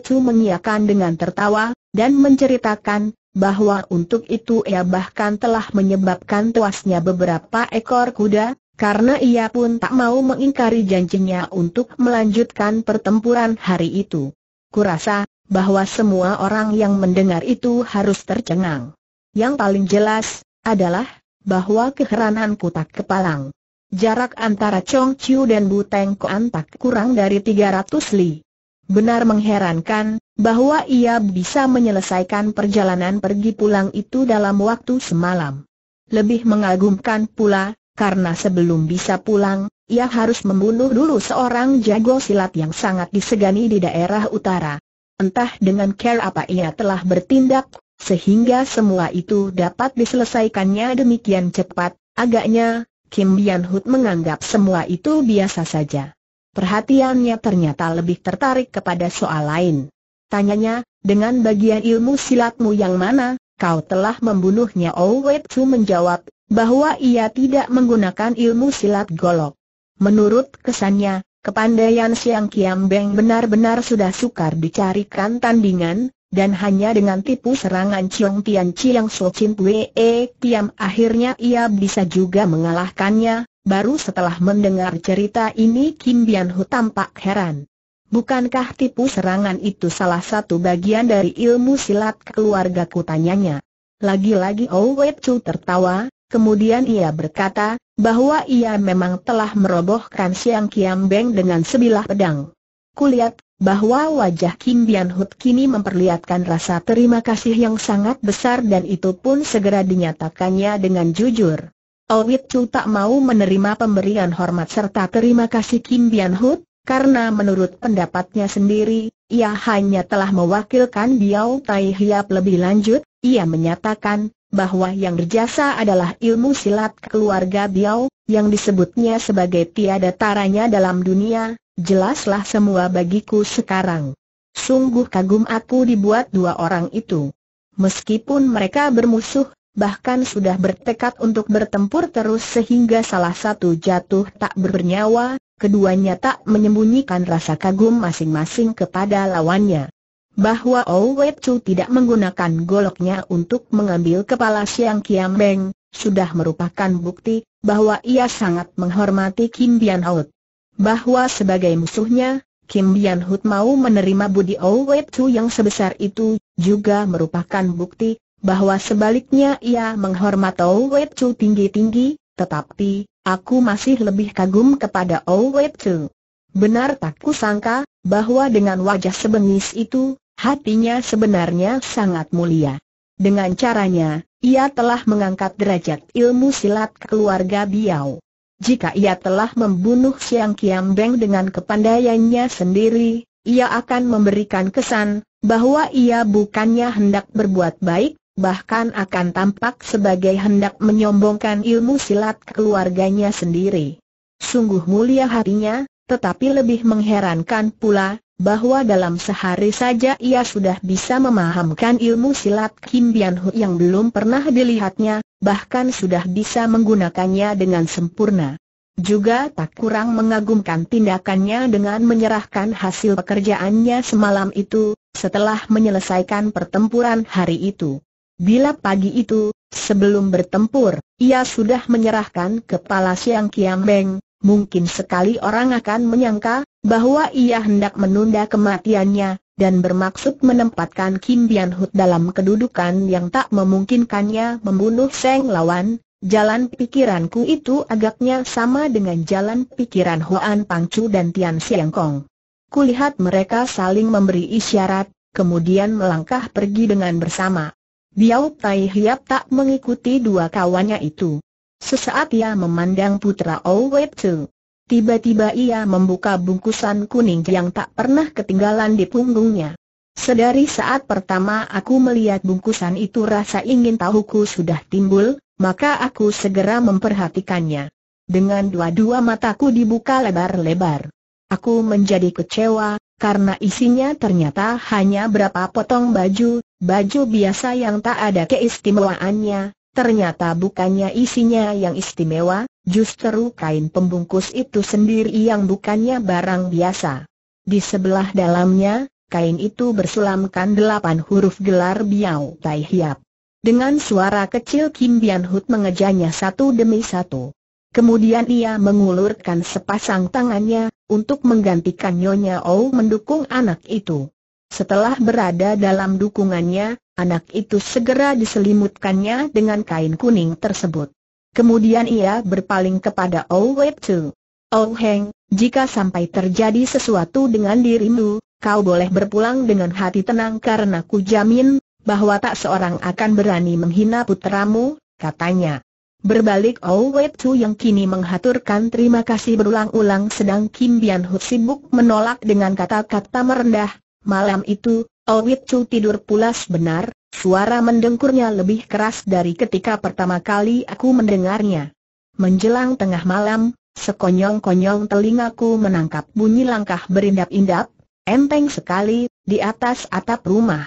Tu mengiakan dengan tertawa, dan menceritakan bahwa untuk itu ia bahkan telah menyebabkan tuasnya beberapa ekor kuda, karena ia pun tak mau mengingkari janjinya untuk melanjutkan pertempuran hari itu. Kurasa, bahwa semua orang yang mendengar itu harus tercengang. Yang paling jelas, adalah, bahwa keheranan kutak kepalang. Jarak antara Chong Chiu dan Buteng Koan tak kurang dari 300 li. Benar mengherankan, bahwa ia bisa menyelesaikan perjalanan pergi pulang itu dalam waktu semalam. Lebih mengagumkan pula, karena sebelum bisa pulang, ia harus membunuh dulu seorang jago silat yang sangat disegani di daerah utara. Entah dengan care apa ia telah bertindak, sehingga semua itu dapat diselesaikannya demikian cepat, agaknya, Kim Bian Hood menganggap semua itu biasa saja. Perhatiannya ternyata lebih tertarik kepada soal lain. Tanyanya, dengan bagian ilmu silatmu yang mana, kau telah membunuhnya Owet Chu menjawab, bahwa ia tidak menggunakan ilmu silat golok. Menurut kesannya, kepandaian Siang Kiam Beng benar-benar sudah sukar dicarikan tandingan, dan hanya dengan tipu serangan Chiong Tian Chiang So Chin Pue e, Kiam akhirnya ia bisa juga mengalahkannya, baru setelah mendengar cerita ini Kim Bian Hu tampak heran. Bukankah tipu serangan itu salah satu bagian dari ilmu silat keluargaku tanyanya? Lagi-lagi Owe Chu tertawa, kemudian ia berkata, bahwa ia memang telah merobohkan Siang Kiam Beng dengan sebilah pedang. Kulihat, bahwa wajah Kim Bian Hut kini memperlihatkan rasa terima kasih yang sangat besar dan itu pun segera dinyatakannya dengan jujur. Owit Chu tak mau menerima pemberian hormat serta terima kasih Kim Bian Hut, karena menurut pendapatnya sendiri, ia hanya telah mewakilkan Biao Tai Hiap lebih lanjut, ia menyatakan bahwa yang berjasa adalah ilmu silat keluarga Biao, yang disebutnya sebagai tiada taranya dalam dunia, jelaslah semua bagiku sekarang. Sungguh kagum aku dibuat dua orang itu. Meskipun mereka bermusuh, bahkan sudah bertekad untuk bertempur terus sehingga salah satu jatuh tak bernyawa, keduanya tak menyembunyikan rasa kagum masing-masing kepada lawannya. Bahwa Owe Chu tidak menggunakan goloknya untuk mengambil kepala Siang Kiam Beng, sudah merupakan bukti bahwa ia sangat menghormati Kim Bian Hout. Bahwa sebagai musuhnya, Kim Bian Hout mau menerima budi Owe Chu yang sebesar itu, juga merupakan bukti bahwa sebaliknya ia menghormat Owe Chu tinggi-tinggi, tetapi, aku masih lebih kagum kepada Owet Chu. Benar tak kusangka, bahwa dengan wajah sebengis itu, hatinya sebenarnya sangat mulia. Dengan caranya, ia telah mengangkat derajat ilmu silat keluarga Biao. Jika ia telah membunuh Siang Kiam Beng dengan kepandaiannya sendiri, ia akan memberikan kesan bahwa ia bukannya hendak berbuat baik, bahkan akan tampak sebagai hendak menyombongkan ilmu silat keluarganya sendiri. Sungguh mulia hatinya, tetapi lebih mengherankan pula, bahwa dalam sehari saja ia sudah bisa memahamkan ilmu silat Kim Bian Hu yang belum pernah dilihatnya, bahkan sudah bisa menggunakannya dengan sempurna. Juga tak kurang mengagumkan tindakannya dengan menyerahkan hasil pekerjaannya semalam itu, setelah menyelesaikan pertempuran hari itu. Bila pagi itu, sebelum bertempur, ia sudah menyerahkan kepala Siang Kiam Beng, mungkin sekali orang akan menyangka bahwa ia hendak menunda kematiannya dan bermaksud menempatkan Kim Bian Hut dalam kedudukan yang tak memungkinkannya membunuh Seng Lawan. Jalan pikiranku itu agaknya sama dengan jalan pikiran Huan Pangcu dan Tian Siang Kong. Kulihat mereka saling memberi isyarat, kemudian melangkah pergi dengan bersama. Biao Tai Hiap tak mengikuti dua kawannya itu. Sesaat ia memandang putra Owe Tzu. Tiba-tiba ia membuka bungkusan kuning yang tak pernah ketinggalan di punggungnya. Sedari saat pertama aku melihat bungkusan itu rasa ingin tahuku sudah timbul, maka aku segera memperhatikannya. Dengan dua-dua mataku dibuka lebar-lebar. Aku menjadi kecewa, karena isinya ternyata hanya berapa potong baju, Baju biasa yang tak ada keistimewaannya, ternyata bukannya isinya yang istimewa, justru kain pembungkus itu sendiri yang bukannya barang biasa. Di sebelah dalamnya, kain itu bersulamkan delapan huruf gelar Biao Tai Hiap. Dengan suara kecil Kim Bian Hut mengejanya satu demi satu. Kemudian ia mengulurkan sepasang tangannya, untuk menggantikan Nyonya Ou mendukung anak itu. Setelah berada dalam dukungannya, anak itu segera diselimutkannya dengan kain kuning tersebut. Kemudian ia berpaling kepada Owei Tu. Oh Heng, jika sampai terjadi sesuatu dengan dirimu, kau boleh berpulang dengan hati tenang karena ku jamin bahwa tak seorang akan berani menghina putramu, katanya. Berbalik Owei Tu yang kini menghaturkan terima kasih berulang-ulang sedang Kim Bian Hu sibuk menolak dengan kata-kata merendah, Malam itu, Owit Chu tidur pulas benar, suara mendengkurnya lebih keras dari ketika pertama kali aku mendengarnya. Menjelang tengah malam, sekonyong-konyong telingaku menangkap bunyi langkah berindap-indap, enteng sekali, di atas atap rumah.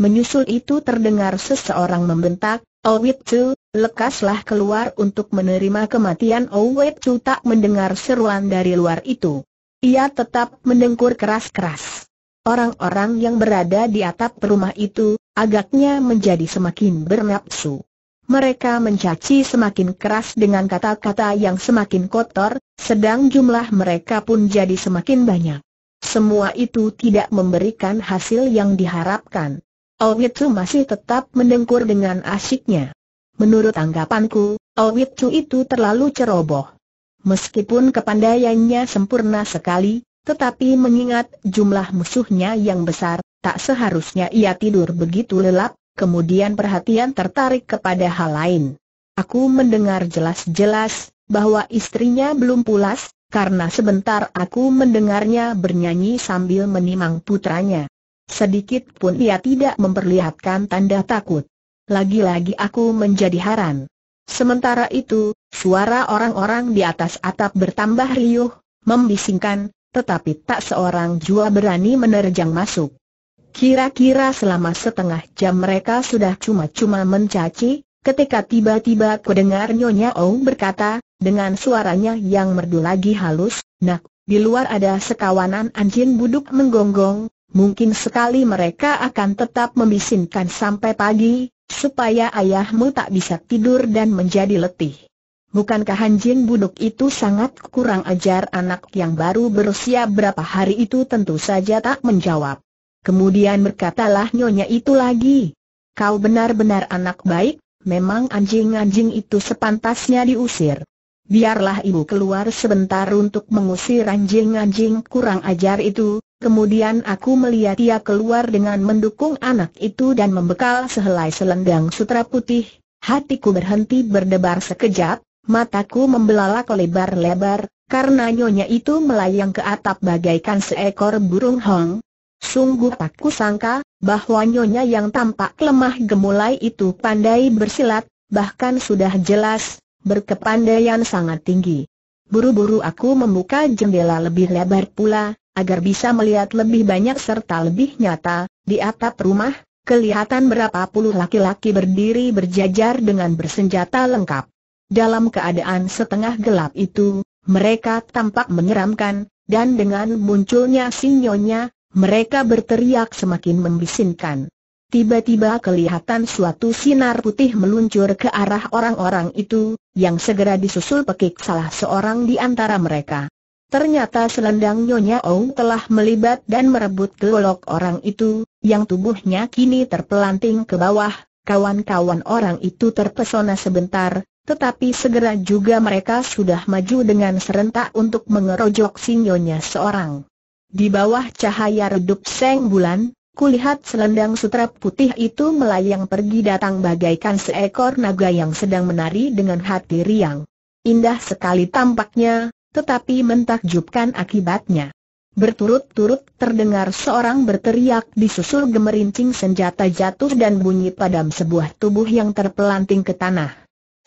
Menyusul itu terdengar seseorang membentak, Owit Chu, lekaslah keluar untuk menerima kematian Owit Chu tak mendengar seruan dari luar itu. Ia tetap mendengkur keras-keras. Orang-orang yang berada di atap rumah itu, agaknya menjadi semakin bernafsu. Mereka mencaci semakin keras dengan kata-kata yang semakin kotor, sedang jumlah mereka pun jadi semakin banyak. Semua itu tidak memberikan hasil yang diharapkan. Owitsu masih tetap mendengkur dengan asyiknya. Menurut anggapanku, Owitsu itu terlalu ceroboh. Meskipun kepandaiannya sempurna sekali, tetapi mengingat jumlah musuhnya yang besar, tak seharusnya ia tidur begitu lelap, kemudian perhatian tertarik kepada hal lain. Aku mendengar jelas-jelas, bahwa istrinya belum pulas, karena sebentar aku mendengarnya bernyanyi sambil menimang putranya. Sedikit pun ia tidak memperlihatkan tanda takut. Lagi-lagi aku menjadi haran. Sementara itu, suara orang-orang di atas atap bertambah riuh, membisingkan, tetapi tak seorang jua berani menerjang masuk. Kira-kira selama setengah jam mereka sudah cuma-cuma mencaci, ketika tiba-tiba kudengar Nyonya Ong berkata, dengan suaranya yang merdu lagi halus, Nak, di luar ada sekawanan anjing buduk menggonggong, mungkin sekali mereka akan tetap membisinkan sampai pagi, supaya ayahmu tak bisa tidur dan menjadi letih. Bukankah anjing buduk itu sangat kurang ajar anak yang baru berusia berapa hari itu tentu saja tak menjawab. Kemudian berkatalah nyonya itu lagi. Kau benar-benar anak baik, memang anjing-anjing itu sepantasnya diusir. Biarlah ibu keluar sebentar untuk mengusir anjing-anjing kurang ajar itu, kemudian aku melihat ia keluar dengan mendukung anak itu dan membekal sehelai selendang sutra putih. Hatiku berhenti berdebar sekejap, Mataku membelalak lebar-lebar, karena nyonya itu melayang ke atap bagaikan seekor burung hong. Sungguh tak kusangka, bahwa nyonya yang tampak lemah gemulai itu pandai bersilat, bahkan sudah jelas, berkepandaian sangat tinggi. Buru-buru aku membuka jendela lebih lebar pula, agar bisa melihat lebih banyak serta lebih nyata, di atap rumah, kelihatan berapa puluh laki-laki berdiri berjajar dengan bersenjata lengkap. Dalam keadaan setengah gelap itu, mereka tampak menyeramkan, dan dengan munculnya sinyonya, mereka berteriak semakin membisinkan. Tiba-tiba kelihatan suatu sinar putih meluncur ke arah orang-orang itu, yang segera disusul pekik salah seorang di antara mereka. Ternyata selendang Nyonya Ong telah melibat dan merebut golok orang itu, yang tubuhnya kini terpelanting ke bawah, kawan-kawan orang itu terpesona sebentar, tetapi segera juga mereka sudah maju dengan serentak untuk mengerojok sinyonya seorang. Di bawah cahaya redup seng bulan, kulihat selendang sutra putih itu melayang pergi datang bagaikan seekor naga yang sedang menari dengan hati riang. Indah sekali tampaknya, tetapi mentakjubkan akibatnya. Berturut-turut terdengar seorang berteriak disusul gemerincing senjata jatuh dan bunyi padam sebuah tubuh yang terpelanting ke tanah.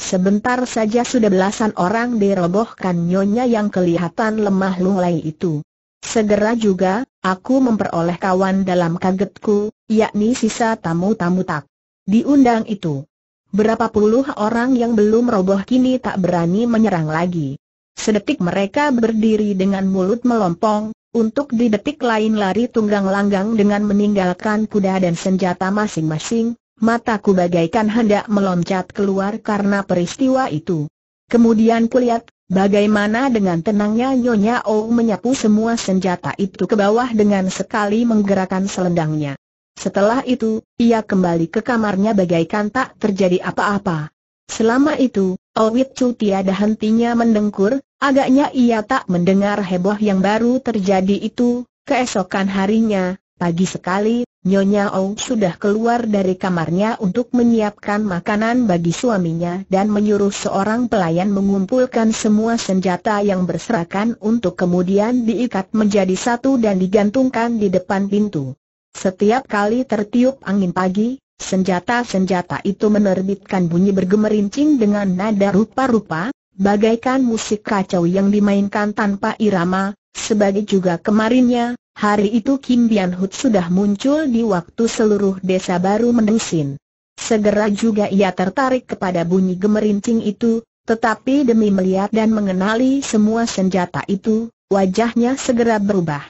Sebentar saja sudah belasan orang dirobohkan nyonya yang kelihatan lemah lunglai itu. Segera juga, aku memperoleh kawan dalam kagetku, yakni sisa tamu-tamu tak diundang itu. Berapa puluh orang yang belum roboh kini tak berani menyerang lagi. Sedetik mereka berdiri dengan mulut melompong, untuk di detik lain lari tunggang langgang dengan meninggalkan kuda dan senjata masing-masing, Mataku bagaikan hendak meloncat keluar karena peristiwa itu. Kemudian kulihat, bagaimana dengan tenangnya Nyonya O menyapu semua senjata itu ke bawah dengan sekali menggerakkan selendangnya. Setelah itu, ia kembali ke kamarnya bagaikan tak terjadi apa-apa. Selama itu, Owit Chu tiada hentinya mendengkur, agaknya ia tak mendengar heboh yang baru terjadi itu. Keesokan harinya, pagi sekali, Nyonya Ong sudah keluar dari kamarnya untuk menyiapkan makanan bagi suaminya dan menyuruh seorang pelayan mengumpulkan semua senjata yang berserakan untuk kemudian diikat menjadi satu dan digantungkan di depan pintu. Setiap kali tertiup angin pagi, senjata-senjata itu menerbitkan bunyi bergemerincing dengan nada rupa-rupa, bagaikan musik kacau yang dimainkan tanpa irama, sebagai juga kemarinnya, Hari itu Kim Bian Hut sudah muncul di waktu seluruh desa baru mendusin. Segera juga ia tertarik kepada bunyi gemerincing itu, tetapi demi melihat dan mengenali semua senjata itu, wajahnya segera berubah.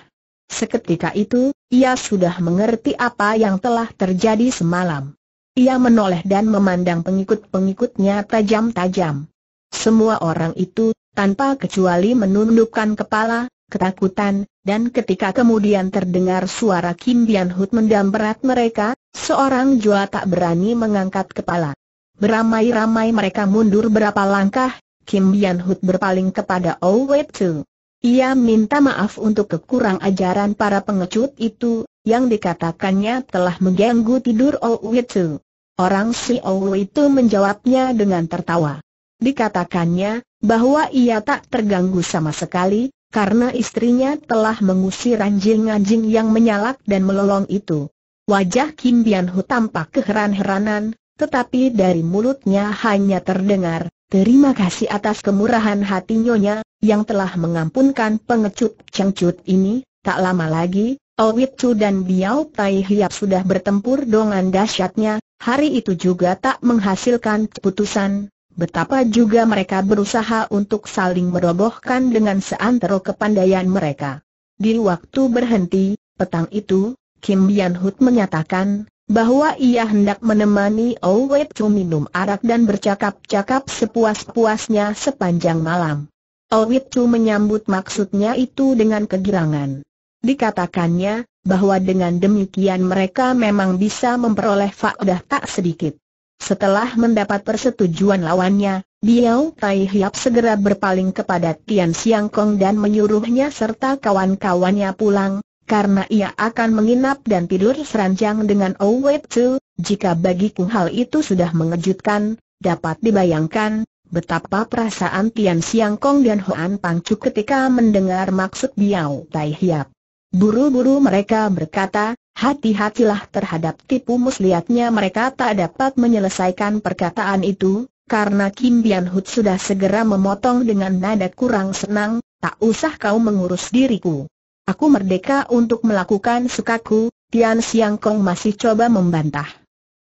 Seketika itu, ia sudah mengerti apa yang telah terjadi semalam. Ia menoleh dan memandang pengikut-pengikutnya tajam-tajam. Semua orang itu, tanpa kecuali menundukkan kepala, ketakutan, dan ketika kemudian terdengar suara Kim Bian Hut mendamperat mereka, seorang Jua tak berani mengangkat kepala. Beramai-ramai mereka mundur berapa langkah, Kim Bian Hut berpaling kepada Wei Tzu. Ia minta maaf untuk kekurang ajaran para pengecut itu, yang dikatakannya telah mengganggu tidur Wei Tzu. Orang si Wei itu menjawabnya dengan tertawa. Dikatakannya, bahwa ia tak terganggu sama sekali, karena istrinya telah mengusir anjing-anjing yang menyalak dan melolong itu. Wajah Kim Bian Hu tampak keheran-heranan, tetapi dari mulutnya hanya terdengar, terima kasih atas kemurahan hati Nyonya, yang telah mengampunkan pengecut cengcut ini, tak lama lagi, Owit oh Chu dan Biao Tai Hiap sudah bertempur dengan dahsyatnya, hari itu juga tak menghasilkan keputusan, Betapa juga mereka berusaha untuk saling merobohkan dengan seantero kepandaian mereka. Di waktu berhenti, petang itu, Kim Bian Hut menyatakan, bahwa ia hendak menemani Owet Chu minum arak dan bercakap-cakap sepuas-puasnya sepanjang malam. Owet Chu menyambut maksudnya itu dengan kegirangan. Dikatakannya, bahwa dengan demikian mereka memang bisa memperoleh faedah tak sedikit. Setelah mendapat persetujuan lawannya, Biao Tai Hiap segera berpaling kepada Tian Siang Kong dan menyuruhnya serta kawan-kawannya pulang, karena ia akan menginap dan tidur seranjang dengan Owe Tzu, jika bagiku hal itu sudah mengejutkan, dapat dibayangkan, betapa perasaan Tian Siang Kong dan Hoan Pangcu ketika mendengar maksud Biao Tai Hiap. Buru-buru mereka berkata, hati-hatilah terhadap tipu muslihatnya mereka tak dapat menyelesaikan perkataan itu, karena Kim Bian Hut sudah segera memotong dengan nada kurang senang, tak usah kau mengurus diriku. Aku merdeka untuk melakukan sukaku, Tian Siang Kong masih coba membantah.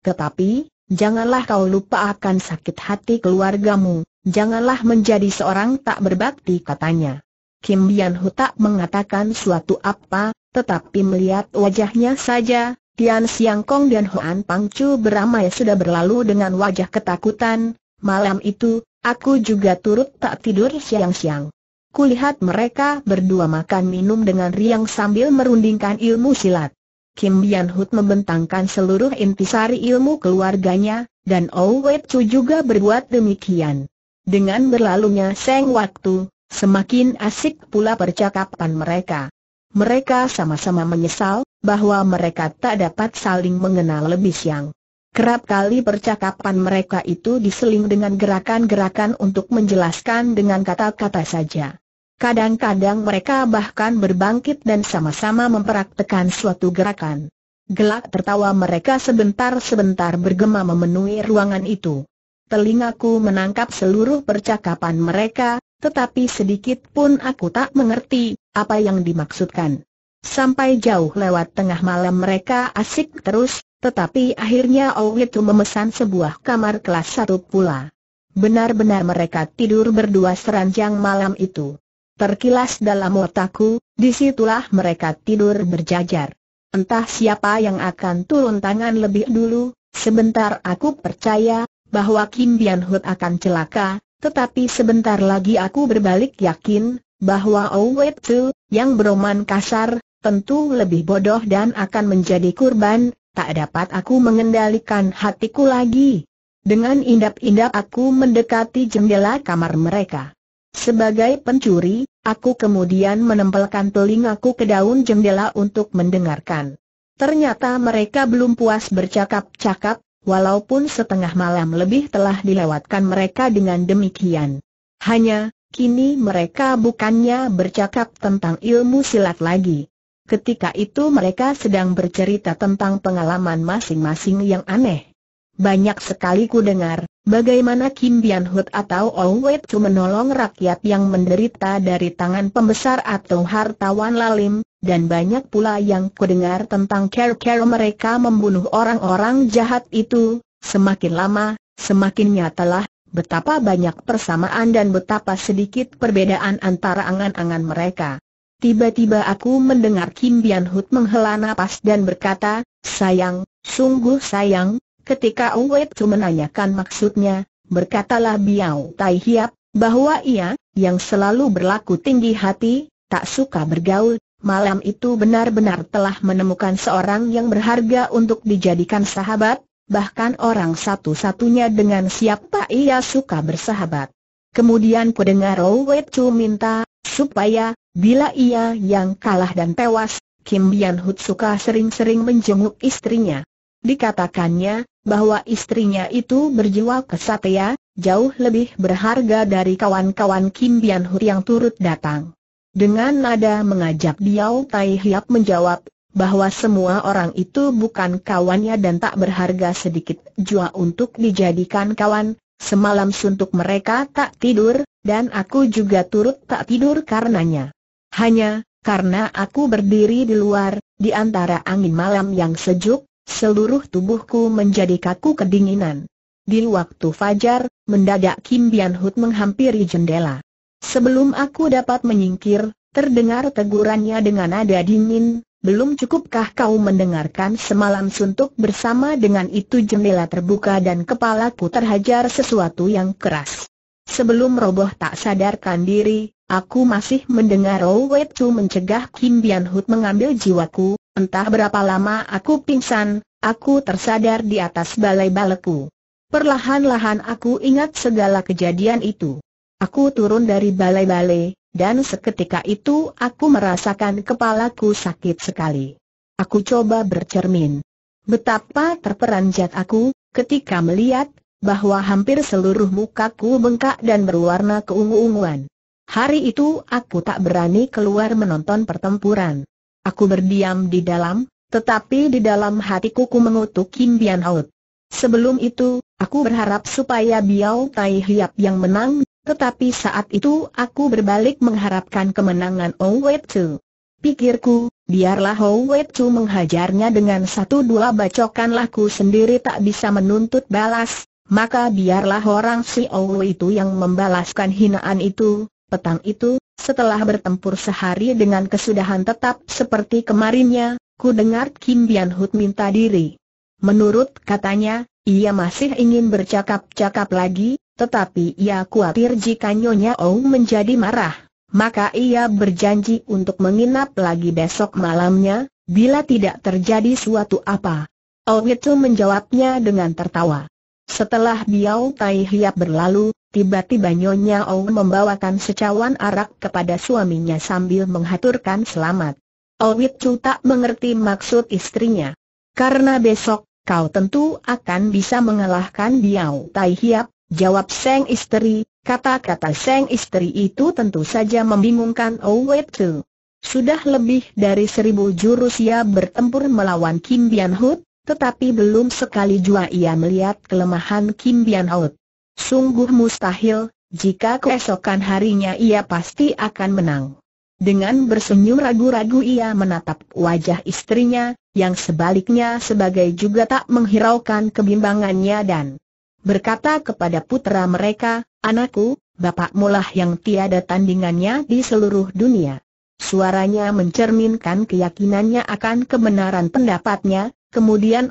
Tetapi, janganlah kau lupa akan sakit hati keluargamu, janganlah menjadi seorang tak berbakti katanya. Kim Bian Hu tak mengatakan suatu apa, tetapi melihat wajahnya saja, Tian Siang Kong dan Huan Pang Chu beramai sudah berlalu dengan wajah ketakutan, malam itu, aku juga turut tak tidur siang-siang. Kulihat mereka berdua makan minum dengan riang sambil merundingkan ilmu silat. Kim Bian Hut membentangkan seluruh intisari ilmu keluarganya, dan Ou Chu juga berbuat demikian. Dengan berlalunya seng waktu, Semakin asik pula percakapan mereka. Mereka sama-sama menyesal bahwa mereka tak dapat saling mengenal lebih siang. Kerap kali percakapan mereka itu diseling dengan gerakan-gerakan untuk menjelaskan dengan kata-kata saja. Kadang-kadang mereka bahkan berbangkit dan sama-sama mempraktekan suatu gerakan. Gelak tertawa mereka sebentar-sebentar bergema memenuhi ruangan itu. Telingaku menangkap seluruh percakapan mereka, tetapi sedikit pun aku tak mengerti apa yang dimaksudkan. Sampai jauh lewat tengah malam mereka asik terus, tetapi akhirnya Owitu memesan sebuah kamar kelas satu pula. Benar-benar mereka tidur berdua seranjang malam itu. Terkilas dalam otakku, disitulah mereka tidur berjajar. Entah siapa yang akan turun tangan lebih dulu, sebentar aku percaya, bahwa Kim Bian Hood akan celaka, tetapi sebentar lagi aku berbalik yakin, bahwa Owet tuh yang beroman kasar, tentu lebih bodoh dan akan menjadi kurban, tak dapat aku mengendalikan hatiku lagi. Dengan indap-indap aku mendekati jendela kamar mereka. Sebagai pencuri, aku kemudian menempelkan telingaku ke daun jendela untuk mendengarkan. Ternyata mereka belum puas bercakap-cakap, walaupun setengah malam lebih telah dilewatkan mereka dengan demikian. Hanya, kini mereka bukannya bercakap tentang ilmu silat lagi. Ketika itu mereka sedang bercerita tentang pengalaman masing-masing yang aneh. Banyak sekali ku dengar, bagaimana Kim Bian Hut atau Wei Chu menolong rakyat yang menderita dari tangan pembesar atau hartawan lalim, dan banyak pula yang ku dengar tentang care-care mereka membunuh orang-orang jahat itu, semakin lama, semakin nyatalah, betapa banyak persamaan dan betapa sedikit perbedaan antara angan-angan mereka. Tiba-tiba aku mendengar Kim Bian Hut menghela napas dan berkata, sayang, sungguh sayang, Ketika Uwet Chu menanyakan maksudnya, berkatalah Biao Tai Hiap, bahwa ia, yang selalu berlaku tinggi hati, tak suka bergaul, malam itu benar-benar telah menemukan seorang yang berharga untuk dijadikan sahabat, bahkan orang satu-satunya dengan siapa ia suka bersahabat. Kemudian kudengar Uwet Chu minta, supaya, bila ia yang kalah dan tewas, Kim Bian Hut suka sering-sering menjenguk istrinya. Dikatakannya, bahwa istrinya itu berjiwa kesatria, ya, jauh lebih berharga dari kawan-kawan Kim Bian Hu yang turut datang. Dengan nada mengajak Diao Tai Hiap menjawab, bahwa semua orang itu bukan kawannya dan tak berharga sedikit jua untuk dijadikan kawan, semalam suntuk mereka tak tidur, dan aku juga turut tak tidur karenanya. Hanya, karena aku berdiri di luar, di antara angin malam yang sejuk, Seluruh tubuhku menjadi kaku kedinginan. Di waktu fajar, mendadak Kim Bian Hut menghampiri jendela. Sebelum aku dapat menyingkir, terdengar tegurannya dengan nada dingin, belum cukupkah kau mendengarkan semalam suntuk bersama dengan itu jendela terbuka dan kepalaku terhajar sesuatu yang keras. Sebelum roboh tak sadarkan diri, aku masih mendengar Owe Chu mencegah Kim Bian Hut mengambil jiwaku, Entah berapa lama aku pingsan, aku tersadar di atas balai baleku. Perlahan-lahan aku ingat segala kejadian itu. Aku turun dari balai-balai, dan seketika itu aku merasakan kepalaku sakit sekali. Aku coba bercermin. Betapa terperanjat aku, ketika melihat, bahwa hampir seluruh mukaku bengkak dan berwarna keungu-unguan. Hari itu aku tak berani keluar menonton pertempuran. Aku berdiam di dalam, tetapi di dalam hatiku ku mengutuk Kim Bian Hout. Sebelum itu, aku berharap supaya Biao Tai Hiap yang menang, tetapi saat itu aku berbalik mengharapkan kemenangan Wei Chu. Pikirku, biarlah Wei Chu menghajarnya dengan satu dua bacokan laku sendiri tak bisa menuntut balas, maka biarlah orang si Wei itu yang membalaskan hinaan itu, petang itu, setelah bertempur sehari dengan kesudahan tetap seperti kemarinnya, ku dengar Kim Bian Hut minta diri. Menurut katanya, ia masih ingin bercakap-cakap lagi, tetapi ia khawatir jika Nyonya Ou menjadi marah. Maka ia berjanji untuk menginap lagi besok malamnya, bila tidak terjadi suatu apa. Ou itu menjawabnya dengan tertawa. Setelah Biao Tai Hiap berlalu, Tiba-tiba Nyonya Ong membawakan secawan arak kepada suaminya sambil menghaturkan selamat. Owit Chu tak mengerti maksud istrinya. Karena besok, kau tentu akan bisa mengalahkan Biao Tai Hiap, jawab Seng istri, kata-kata Seng istri itu tentu saja membingungkan Owit Chu. Sudah lebih dari seribu jurus ia bertempur melawan Kim Bian Hood, tetapi belum sekali jua ia melihat kelemahan Kim Bian Hood. Sungguh mustahil, jika keesokan harinya ia pasti akan menang. Dengan bersenyum ragu-ragu ia menatap wajah istrinya, yang sebaliknya sebagai juga tak menghiraukan kebimbangannya dan berkata kepada putra mereka, Anakku, bapak mulah yang tiada tandingannya di seluruh dunia. Suaranya mencerminkan keyakinannya akan kebenaran pendapatnya, kemudian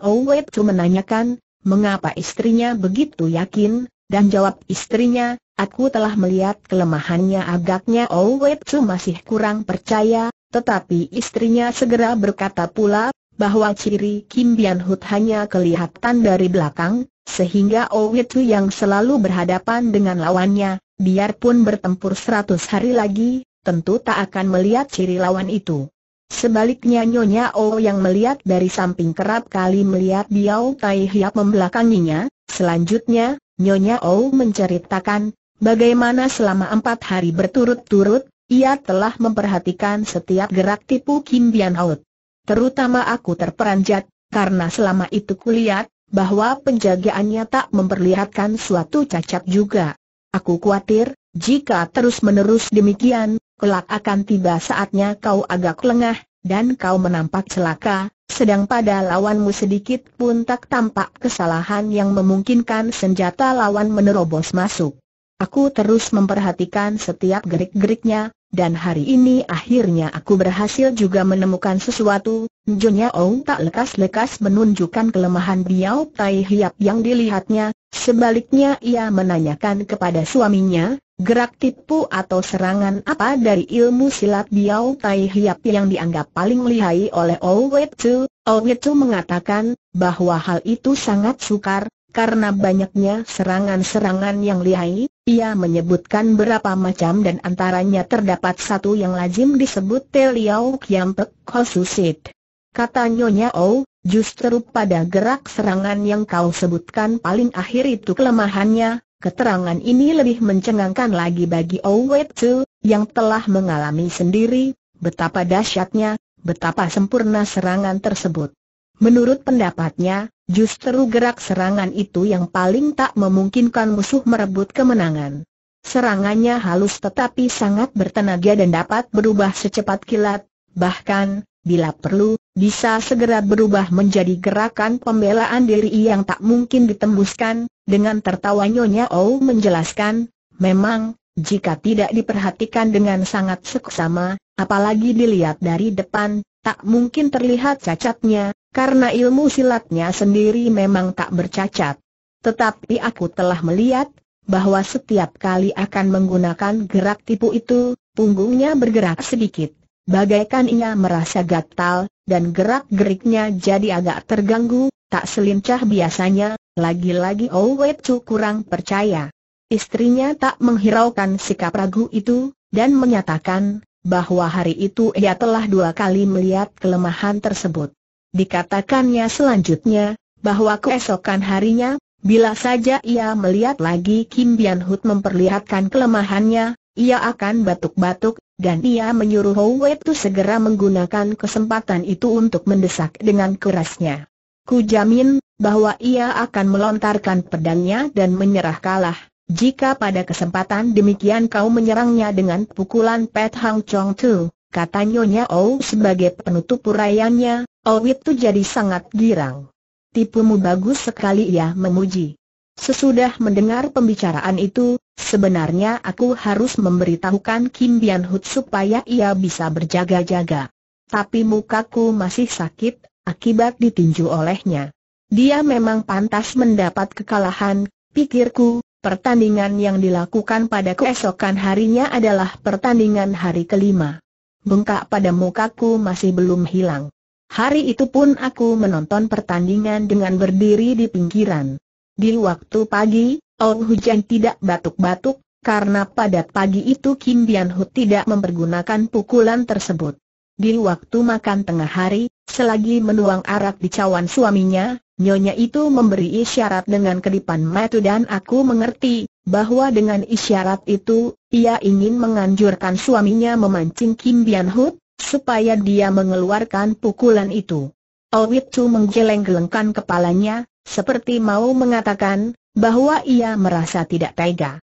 cuma menanyakan, mengapa istrinya begitu yakin, dan jawab istrinya, aku telah melihat kelemahannya agaknya Owe masih kurang percaya, tetapi istrinya segera berkata pula, bahwa ciri Kim Bian Hut hanya kelihatan dari belakang, sehingga Owe yang selalu berhadapan dengan lawannya, biarpun bertempur seratus hari lagi, tentu tak akan melihat ciri lawan itu. Sebaliknya Nyonya O yang melihat dari samping kerap kali melihat Biao Tai Hiap membelakanginya, selanjutnya, Nyonya Ou menceritakan, bagaimana selama empat hari berturut-turut, ia telah memperhatikan setiap gerak tipu Kim Bian Out. Terutama aku terperanjat, karena selama itu kulihat, bahwa penjagaannya tak memperlihatkan suatu cacat juga. Aku khawatir, jika terus-menerus demikian, kelak akan tiba saatnya kau agak lengah, dan kau menampak celaka, sedang pada lawanmu sedikit pun tak tampak kesalahan yang memungkinkan senjata lawan menerobos masuk. Aku terus memperhatikan setiap gerik-geriknya, dan hari ini akhirnya aku berhasil juga menemukan sesuatu, Junya Ong tak lekas-lekas menunjukkan kelemahan Biao Tai Hiap yang dilihatnya, sebaliknya ia menanyakan kepada suaminya, gerak tipu atau serangan apa dari ilmu silat Biao Tai Hiap yang dianggap paling lihai oleh Ong Wei Tu, Ong Wei mengatakan, bahwa hal itu sangat sukar, karena banyaknya serangan-serangan yang lihai, ia menyebutkan berapa macam dan antaranya terdapat satu yang lazim disebut Teliau Kiampek Khosusit. Kata Nyonya justru pada gerak serangan yang kau sebutkan paling akhir itu kelemahannya, keterangan ini lebih mencengangkan lagi bagi Oh Wei yang telah mengalami sendiri, betapa dahsyatnya, betapa sempurna serangan tersebut. Menurut pendapatnya, justru gerak serangan itu yang paling tak memungkinkan musuh merebut kemenangan. Serangannya halus tetapi sangat bertenaga dan dapat berubah secepat kilat, bahkan, bila perlu, bisa segera berubah menjadi gerakan pembelaan diri yang tak mungkin ditembuskan, dengan tertawa Nyonya Ou menjelaskan, memang, jika tidak diperhatikan dengan sangat seksama, apalagi dilihat dari depan, tak mungkin terlihat cacatnya, karena ilmu silatnya sendiri memang tak bercacat. Tetapi aku telah melihat, bahwa setiap kali akan menggunakan gerak tipu itu, punggungnya bergerak sedikit, bagaikan ia merasa gatal, dan gerak-geriknya jadi agak terganggu, tak selincah biasanya, lagi-lagi Owe Chu kurang percaya. Istrinya tak menghiraukan sikap ragu itu, dan menyatakan, bahwa hari itu ia telah dua kali melihat kelemahan tersebut. Dikatakannya selanjutnya, bahwa keesokan harinya, bila saja ia melihat lagi Kim Bian Hut memperlihatkan kelemahannya, ia akan batuk-batuk, dan ia menyuruh Hou itu segera menggunakan kesempatan itu untuk mendesak dengan kerasnya. Ku jamin, bahwa ia akan melontarkan pedangnya dan menyerah kalah. Jika pada kesempatan demikian kau menyerangnya dengan pukulan Pet Hang Chong Tu, kata Nyonya Ou sebagai penutup uraiannya, Oh jadi sangat girang. Tipumu bagus sekali ya, memuji. Sesudah mendengar pembicaraan itu, sebenarnya aku harus memberitahukan Kim Bian Hut supaya ia bisa berjaga-jaga. Tapi mukaku masih sakit, akibat ditinju olehnya. Dia memang pantas mendapat kekalahan, pikirku, pertandingan yang dilakukan pada keesokan harinya adalah pertandingan hari kelima. Bengkak pada mukaku masih belum hilang. Hari itu pun aku menonton pertandingan dengan berdiri di pinggiran. Di waktu pagi, Oh Hujan tidak batuk-batuk, karena pada pagi itu Kim Dian Hu tidak mempergunakan pukulan tersebut. Di waktu makan tengah hari, selagi menuang arak di cawan suaminya, nyonya itu memberi isyarat dengan kedipan mata dan aku mengerti bahwa dengan isyarat itu, ia ingin menganjurkan suaminya memancing Kim Bian Hu supaya dia mengeluarkan pukulan itu. Owit Chu menggeleng-gelengkan kepalanya, seperti mau mengatakan bahwa ia merasa tidak tega.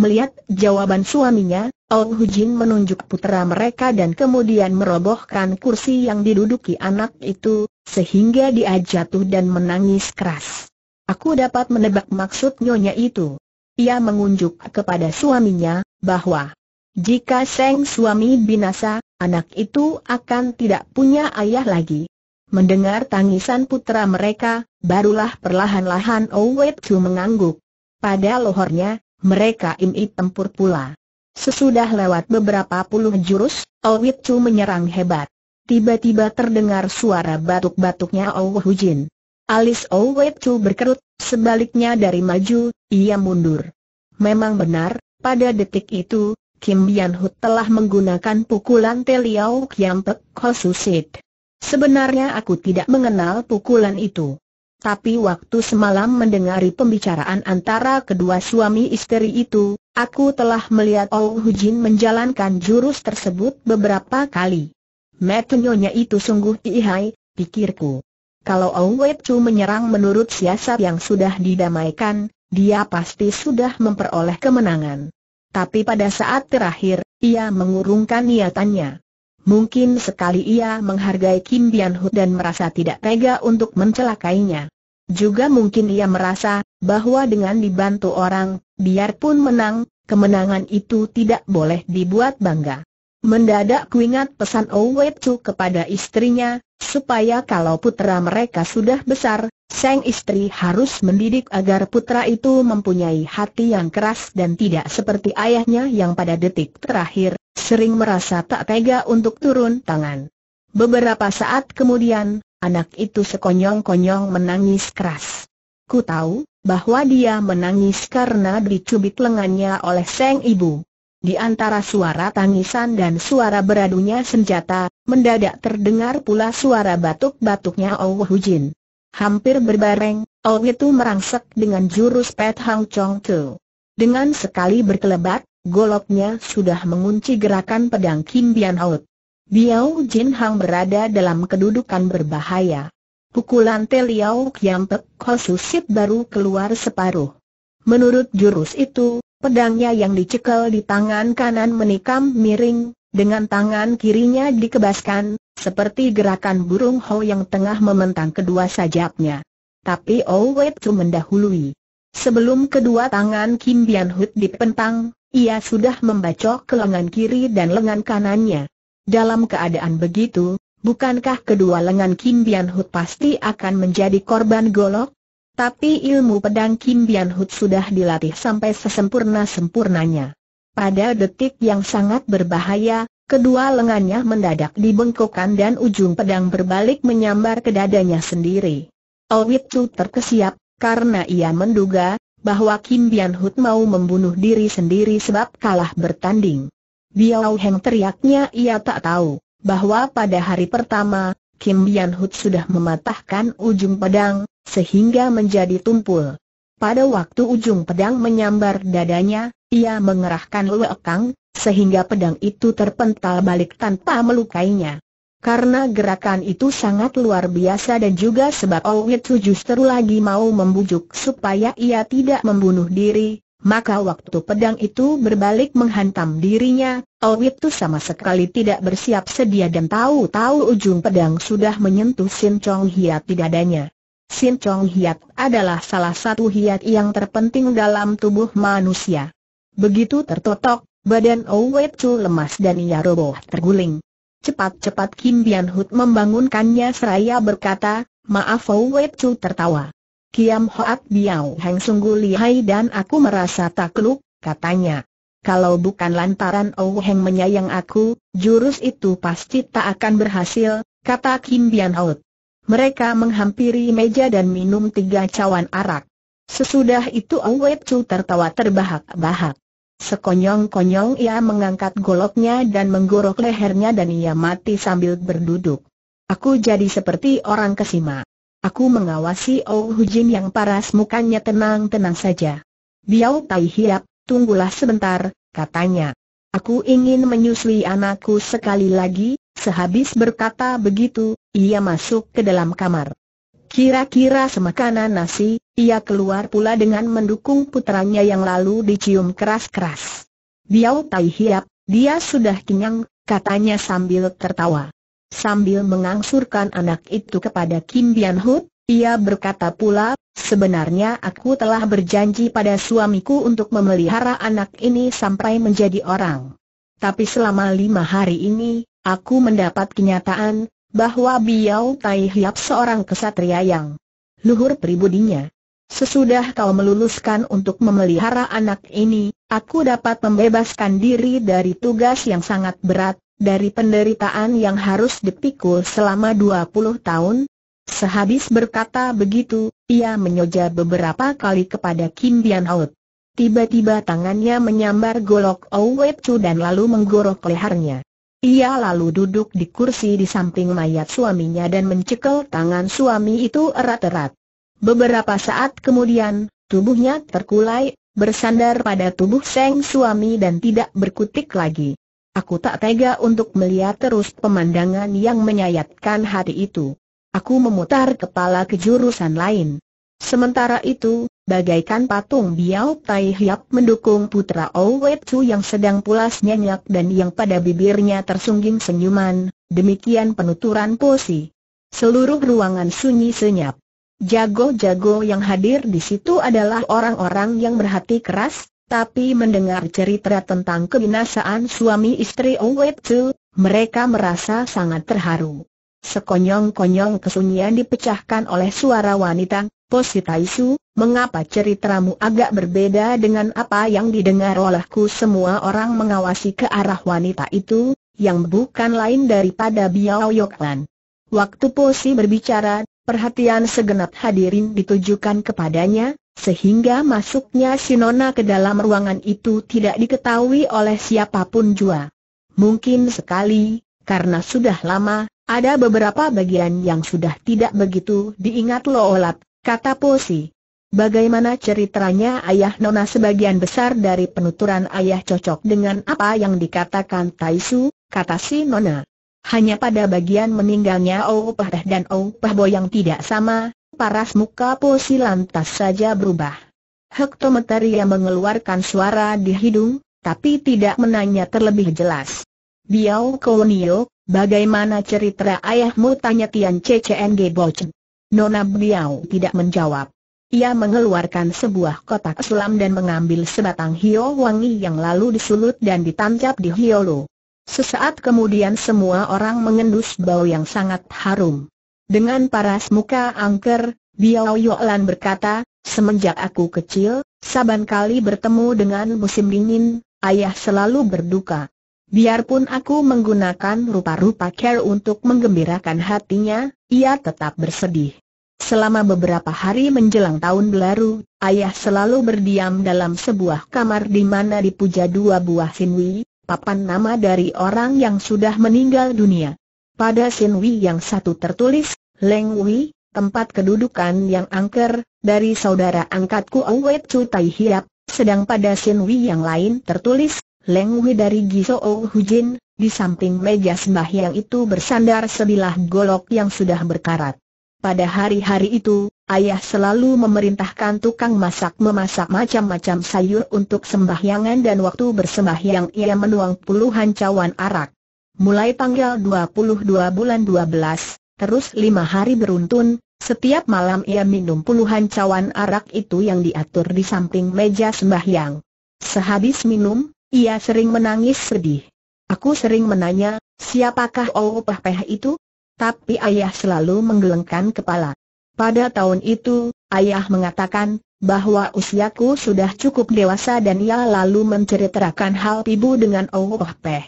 Melihat jawaban suaminya, Ong Hujin menunjuk putera mereka dan kemudian merobohkan kursi yang diduduki anak itu, sehingga dia jatuh dan menangis keras. Aku dapat menebak maksud nyonya itu. Ia mengunjuk kepada suaminya, bahwa jika Seng suami binasa, anak itu akan tidak punya ayah lagi. Mendengar tangisan putra mereka, barulah perlahan-lahan Owet Chu mengangguk. Pada lohornya, mereka imi tempur pula. Sesudah lewat beberapa puluh jurus, Owet Chu menyerang hebat. Tiba-tiba terdengar suara batuk-batuknya Ow Hujin. Alis Owet Chu berkerut, sebaliknya dari maju, ia mundur. Memang benar, pada detik itu, Kim Yan Hut telah menggunakan pukulan Teliau Kiam Pek Kosusit. Sebenarnya aku tidak mengenal pukulan itu. Tapi waktu semalam mendengari pembicaraan antara kedua suami istri itu, aku telah melihat Hu Hujin menjalankan jurus tersebut beberapa kali. Metunyonya itu sungguh ihai, pikirku. Kalau Ong Wei Chu menyerang menurut siasat yang sudah didamaikan, dia pasti sudah memperoleh kemenangan. Tapi pada saat terakhir, ia mengurungkan niatannya. Mungkin sekali ia menghargai Kim Bian Hu dan merasa tidak tega untuk mencelakainya. Juga mungkin ia merasa bahwa dengan dibantu orang, biarpun menang, kemenangan itu tidak boleh dibuat bangga. Mendadak kuingat pesan Owe Chu kepada istrinya, supaya kalau putra mereka sudah besar, Sang istri harus mendidik agar putra itu mempunyai hati yang keras dan tidak seperti ayahnya yang pada detik terakhir, sering merasa tak tega untuk turun tangan. Beberapa saat kemudian, anak itu sekonyong-konyong menangis keras. Ku tahu, bahwa dia menangis karena dicubit lengannya oleh sang ibu. Di antara suara tangisan dan suara beradunya senjata, mendadak terdengar pula suara batuk-batuknya Oh Hampir berbareng, Ong itu merangsek dengan jurus Pet Hang Chong Tu. Dengan sekali berkelebat, goloknya sudah mengunci gerakan pedang Kim Bian Out. Biao Jin Hang berada dalam kedudukan berbahaya. Pukulan Te Liao Kiam Pek baru keluar separuh. Menurut jurus itu, pedangnya yang dicekel di tangan kanan menikam miring, dengan tangan kirinya dikebaskan, seperti gerakan burung Ho yang tengah mementang kedua sajaknya. Tapi Owet Chu mendahului. Sebelum kedua tangan Kim Bian Hut dipentang, ia sudah membacok ke lengan kiri dan lengan kanannya. Dalam keadaan begitu, bukankah kedua lengan Kim Bian Hut pasti akan menjadi korban golok? Tapi ilmu pedang Kim Bian Hut sudah dilatih sampai sesempurna-sempurnanya. Pada detik yang sangat berbahaya, Kedua lengannya mendadak dibengkokkan dan ujung pedang berbalik menyambar ke dadanya sendiri. Owit Chu terkesiap, karena ia menduga, bahwa Kim Bian Hut mau membunuh diri sendiri sebab kalah bertanding. Biao Heng teriaknya ia tak tahu, bahwa pada hari pertama, Kim Bian Hut sudah mematahkan ujung pedang, sehingga menjadi tumpul. Pada waktu ujung pedang menyambar dadanya, ia mengerahkan Lue Kang, sehingga pedang itu terpental balik tanpa melukainya. Karena gerakan itu sangat luar biasa dan juga sebab Owit Su justru lagi mau membujuk supaya ia tidak membunuh diri, maka waktu pedang itu berbalik menghantam dirinya, Owit sama sekali tidak bersiap sedia dan tahu-tahu ujung pedang sudah menyentuh Sin Chong Hiat di dadanya. Sin Chong Hiat adalah salah satu hiat yang terpenting dalam tubuh manusia. Begitu tertotok, Badan Owe Chu lemas dan ia roboh terguling. Cepat-cepat Kim Bian Hut membangunkannya seraya berkata, Maaf Owe Chu tertawa. Kiam Hoat Biao Heng sungguh lihai dan aku merasa takluk, katanya. Kalau bukan lantaran Owe Heng menyayang aku, jurus itu pasti tak akan berhasil, kata Kim Bian Hut. Mereka menghampiri meja dan minum tiga cawan arak. Sesudah itu Owe Chu tertawa terbahak-bahak. Sekonyong-konyong ia mengangkat goloknya dan menggorok lehernya dan ia mati sambil berduduk. Aku jadi seperti orang kesima. Aku mengawasi Oh Hujin yang paras mukanya tenang-tenang saja. Biau Tai Hiap, tunggulah sebentar, katanya. Aku ingin menyusui anakku sekali lagi, sehabis berkata begitu, ia masuk ke dalam kamar. Kira-kira semakanan nasi, ia keluar pula dengan mendukung putranya yang lalu dicium keras-keras. Biao Tai Hiap, dia sudah kenyang, katanya sambil tertawa. Sambil mengangsurkan anak itu kepada Kim Bian Hut, ia berkata pula, sebenarnya aku telah berjanji pada suamiku untuk memelihara anak ini sampai menjadi orang. Tapi selama lima hari ini, aku mendapat kenyataan, bahwa Biao Tai Hiap seorang kesatria yang luhur pribudinya. Sesudah kau meluluskan untuk memelihara anak ini, aku dapat membebaskan diri dari tugas yang sangat berat, dari penderitaan yang harus dipikul selama 20 tahun. Sehabis berkata begitu, ia menyoja beberapa kali kepada Kim Bian Out. Tiba-tiba tangannya menyambar golok Owe Chu dan lalu menggorok lehernya. Ia lalu duduk di kursi di samping mayat suaminya dan mencekel tangan suami itu erat-erat. Beberapa saat kemudian, tubuhnya terkulai, bersandar pada tubuh seng suami dan tidak berkutik lagi. Aku tak tega untuk melihat terus pemandangan yang menyayatkan hati itu. Aku memutar kepala ke jurusan lain. Sementara itu, bagaikan patung Biao Tai Hiap mendukung putra Owe Chu yang sedang pulas nyenyak dan yang pada bibirnya tersungging senyuman, demikian penuturan posi. Seluruh ruangan sunyi senyap. Jago-jago yang hadir di situ adalah orang-orang yang berhati keras, tapi mendengar cerita tentang kebinasaan suami istri Owe Chu, mereka merasa sangat terharu. Sekonyong-konyong kesunyian dipecahkan oleh suara wanita, Posi Taisu, mengapa ceritamu agak berbeda dengan apa yang didengar olehku semua orang mengawasi ke arah wanita itu, yang bukan lain daripada Biao Yoklan. Waktu Posi berbicara, perhatian segenap hadirin ditujukan kepadanya, sehingga masuknya Sinona ke dalam ruangan itu tidak diketahui oleh siapapun jua. Mungkin sekali, karena sudah lama, ada beberapa bagian yang sudah tidak begitu diingat olat Kata Posi. Bagaimana ceritanya ayah Nona sebagian besar dari penuturan ayah cocok dengan apa yang dikatakan Taisu, kata si Nona. Hanya pada bagian meninggalnya Oupah dan Oupah Bo yang tidak sama, paras muka Posi lantas saja berubah. Hektometeria mengeluarkan suara di hidung, tapi tidak menanya terlebih jelas. Biao Kownio, bagaimana cerita ayahmu tanya Tian CCNG Bocen. Nona Biao tidak menjawab. Ia mengeluarkan sebuah kotak sulam dan mengambil sebatang hio wangi yang lalu disulut dan ditancap di hio lu. Sesaat kemudian semua orang mengendus bau yang sangat harum. Dengan paras muka angker, Biao Yolan berkata, semenjak aku kecil, saban kali bertemu dengan musim dingin, ayah selalu berduka. Biarpun aku menggunakan rupa-rupa care untuk menggembirakan hatinya, ia tetap bersedih. Selama beberapa hari menjelang tahun baru, ayah selalu berdiam dalam sebuah kamar di mana dipuja dua buah sinwi, papan nama dari orang yang sudah meninggal dunia. Pada sinwi yang satu tertulis, Leng tempat kedudukan yang angker, dari saudara angkatku Awet Chu Tai Hiap, sedang pada sinwi yang lain tertulis, Leng dari Giso Hujin, di samping meja sembahyang itu bersandar sebilah golok yang sudah berkarat. Pada hari-hari itu, ayah selalu memerintahkan tukang masak memasak macam-macam sayur untuk sembahyangan dan waktu bersembahyang ia menuang puluhan cawan arak. Mulai tanggal 22 bulan 12, terus lima hari beruntun, setiap malam ia minum puluhan cawan arak itu yang diatur di samping meja sembahyang. Sehabis minum, ia sering menangis sedih. Aku sering menanya, siapakah Oupah Peh itu? Tapi ayah selalu menggelengkan kepala. Pada tahun itu, ayah mengatakan, bahwa usiaku sudah cukup dewasa dan ia lalu menceritakan hal ibu dengan Oupah Peh.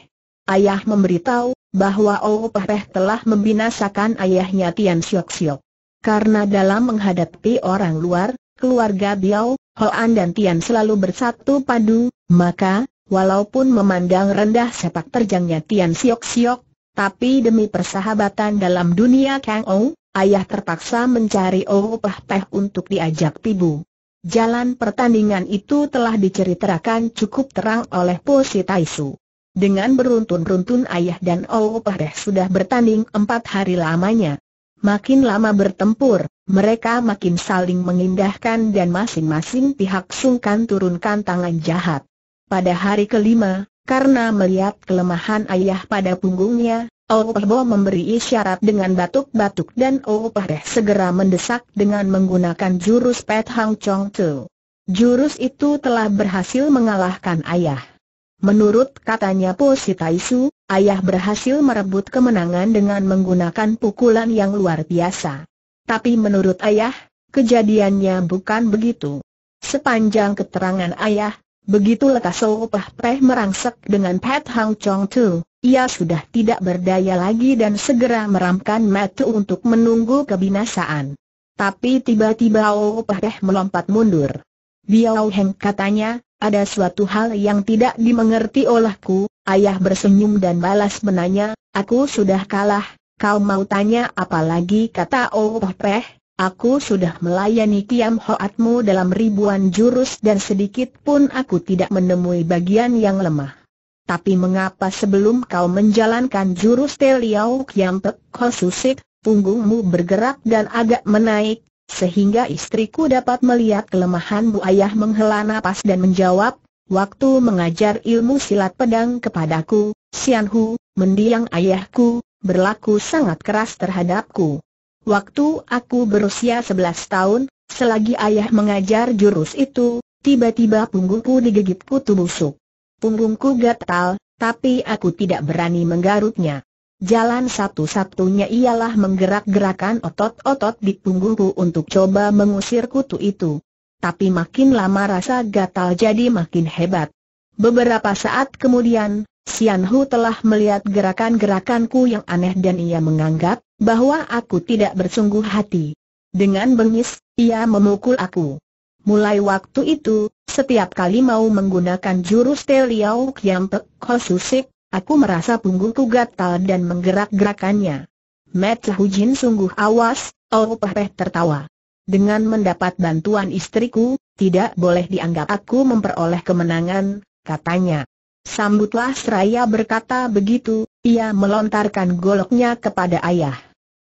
Ayah memberitahu, bahwa Oupah Peh telah membinasakan ayahnya Tian Siok Siok. Karena dalam menghadapi orang luar, keluarga Biao, Hoan dan Tian selalu bersatu padu, maka, Walaupun memandang rendah sepak terjangnya Tian Siok Siok, tapi demi persahabatan dalam dunia Kang Ou, ayah terpaksa mencari Ou Pah Teh untuk diajak pibu. Jalan pertandingan itu telah diceritakan cukup terang oleh Po Si Taisu. Dengan beruntun beruntun ayah dan Ou Pah Teh sudah bertanding empat hari lamanya. Makin lama bertempur, mereka makin saling mengindahkan dan masing-masing pihak sungkan turunkan tangan jahat pada hari kelima, karena melihat kelemahan ayah pada punggungnya, Opehbo memberi isyarat dengan batuk-batuk dan Opeh segera mendesak dengan menggunakan jurus Pet Hang Chong Tu. Jurus itu telah berhasil mengalahkan ayah. Menurut katanya Po Si ayah berhasil merebut kemenangan dengan menggunakan pukulan yang luar biasa. Tapi menurut ayah, kejadiannya bukan begitu. Sepanjang keterangan ayah, Begitu lekas Opah Peh merangsek dengan Pat Hang Chong Tu, ia sudah tidak berdaya lagi dan segera meramkan matu untuk menunggu kebinasaan. Tapi tiba-tiba Opah Peh melompat mundur. Biao Heng katanya, ada suatu hal yang tidak dimengerti olehku, ayah bersenyum dan balas menanya, aku sudah kalah, kau mau tanya apa lagi kata Opah Peh, Aku sudah melayani Kiam Hoatmu dalam ribuan jurus dan sedikit pun aku tidak menemui bagian yang lemah. Tapi mengapa sebelum kau menjalankan jurus Teliau Kiam Pek Kosusit, punggungmu bergerak dan agak menaik, sehingga istriku dapat melihat kelemahanmu? Ayah menghela napas dan menjawab, waktu mengajar ilmu silat pedang kepadaku, Sianhu, mendiang ayahku, berlaku sangat keras terhadapku. Waktu aku berusia 11 tahun, selagi ayah mengajar jurus itu, tiba-tiba punggungku digigit kutu busuk. Punggungku gatal, tapi aku tidak berani menggarutnya. Jalan satu-satunya ialah menggerak-gerakan otot-otot di punggungku untuk coba mengusir kutu itu. Tapi makin lama rasa gatal jadi makin hebat. Beberapa saat kemudian, Sian Hu telah melihat gerakan-gerakanku yang aneh dan ia menganggap, bahwa aku tidak bersungguh hati. Dengan bengis, ia memukul aku. Mulai waktu itu, setiap kali mau menggunakan jurus Teliau Kiam Pek Kosusik, aku merasa punggungku gatal dan menggerak-gerakannya. Mat Hujin sungguh awas, Oh Peh tertawa. Dengan mendapat bantuan istriku, tidak boleh dianggap aku memperoleh kemenangan, katanya. Sambutlah seraya berkata begitu, ia melontarkan goloknya kepada ayah.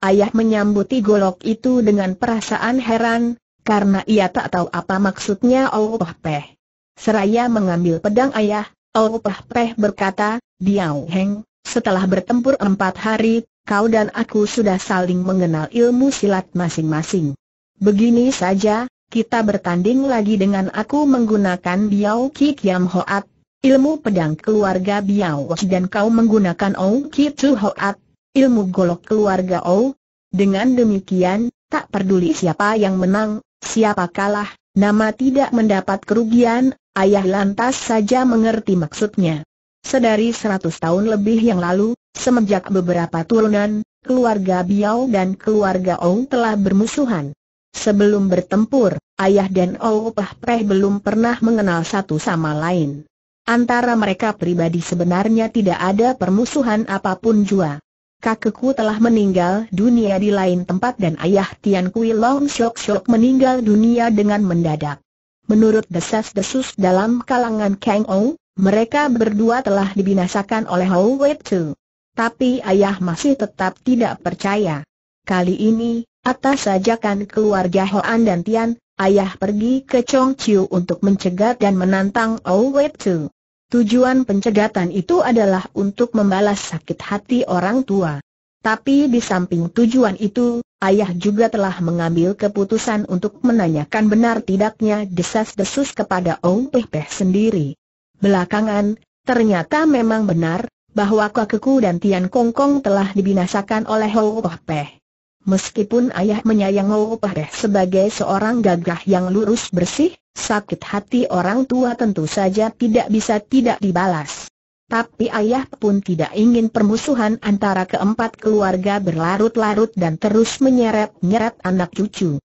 Ayah menyambuti golok itu dengan perasaan heran, karena ia tak tahu apa maksudnya Oh Peh. Seraya mengambil pedang ayah, Oh Peh berkata, Diao Heng, setelah bertempur empat hari, kau dan aku sudah saling mengenal ilmu silat masing-masing. Begini saja, kita bertanding lagi dengan aku menggunakan Biao Ki Kiam Hoat, ilmu pedang keluarga Biao dan kau menggunakan Ong Ki Tu Hoat, ilmu golok keluarga O. Dengan demikian, tak peduli siapa yang menang, siapa kalah, nama tidak mendapat kerugian, ayah lantas saja mengerti maksudnya. Sedari seratus tahun lebih yang lalu, semenjak beberapa turunan, keluarga Biao dan keluarga O telah bermusuhan. Sebelum bertempur, ayah dan O Pah belum pernah mengenal satu sama lain. Antara mereka pribadi sebenarnya tidak ada permusuhan apapun jua kakekku telah meninggal dunia di lain tempat dan ayah Tian Kui Long Shok Shok meninggal dunia dengan mendadak. Menurut desas-desus dalam kalangan Kang Ou, mereka berdua telah dibinasakan oleh Hou Wei Tu. Tapi ayah masih tetap tidak percaya. Kali ini, atas sajakan keluarga Hoan dan Tian, ayah pergi ke Chong Chongqiu untuk mencegat dan menantang Hou Wei Tu. Tujuan pencegatan itu adalah untuk membalas sakit hati orang tua. Tapi di samping tujuan itu, ayah juga telah mengambil keputusan untuk menanyakan benar tidaknya desas-desus kepada Ong Peh sendiri. Belakangan, ternyata memang benar, bahwa Keku dan Tian Kong Kong telah dibinasakan oleh Ong Peh Meskipun ayah menyayang Ong Peh Peh sebagai seorang gagah yang lurus bersih, Sakit hati orang tua tentu saja tidak bisa tidak dibalas. Tapi ayah pun tidak ingin permusuhan antara keempat keluarga berlarut-larut dan terus menyeret-nyeret anak cucu.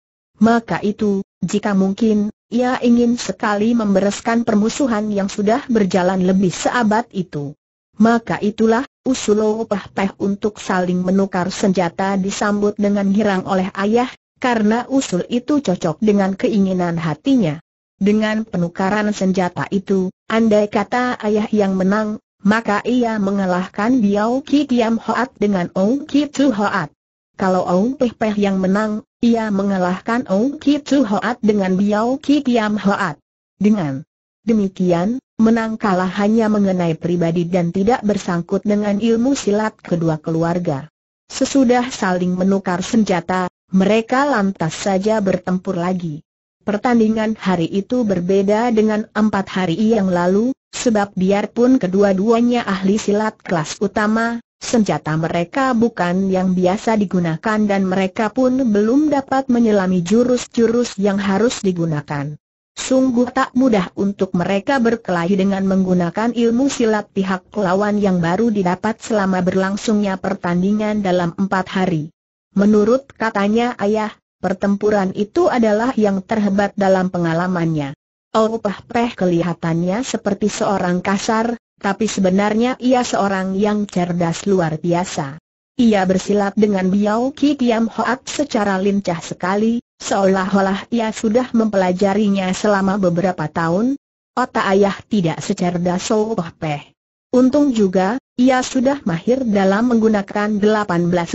Maka itu, jika mungkin, ia ingin sekali membereskan permusuhan yang sudah berjalan lebih seabad itu. Maka itulah, usul Opah Peh untuk saling menukar senjata disambut dengan girang oleh ayah, karena usul itu cocok dengan keinginan hatinya. Dengan penukaran senjata itu, andai kata ayah yang menang, maka ia mengalahkan Biao Ki Tiam Hoat dengan Ong Ki Chu Hoat. Kalau Ong Peh Peh yang menang, ia mengalahkan Ong Ki Chu Hoat dengan Biao Ki Tiam Hoat. Dengan demikian, menang kalah hanya mengenai pribadi dan tidak bersangkut dengan ilmu silat kedua keluarga. Sesudah saling menukar senjata, mereka lantas saja bertempur lagi. Pertandingan hari itu berbeda dengan empat hari yang lalu, sebab biarpun kedua-duanya ahli silat kelas utama, senjata mereka bukan yang biasa digunakan dan mereka pun belum dapat menyelami jurus-jurus yang harus digunakan. Sungguh tak mudah untuk mereka berkelahi dengan menggunakan ilmu silat pihak lawan yang baru didapat selama berlangsungnya pertandingan dalam empat hari. Menurut katanya ayah, pertempuran itu adalah yang terhebat dalam pengalamannya. Opah Peh kelihatannya seperti seorang kasar, tapi sebenarnya ia seorang yang cerdas luar biasa. Ia bersilat dengan Biao Ki Tiam Hoat secara lincah sekali, seolah-olah ia sudah mempelajarinya selama beberapa tahun. Otak ayah tidak secerdas Soh Peh. Untung juga, ia sudah mahir dalam menggunakan 18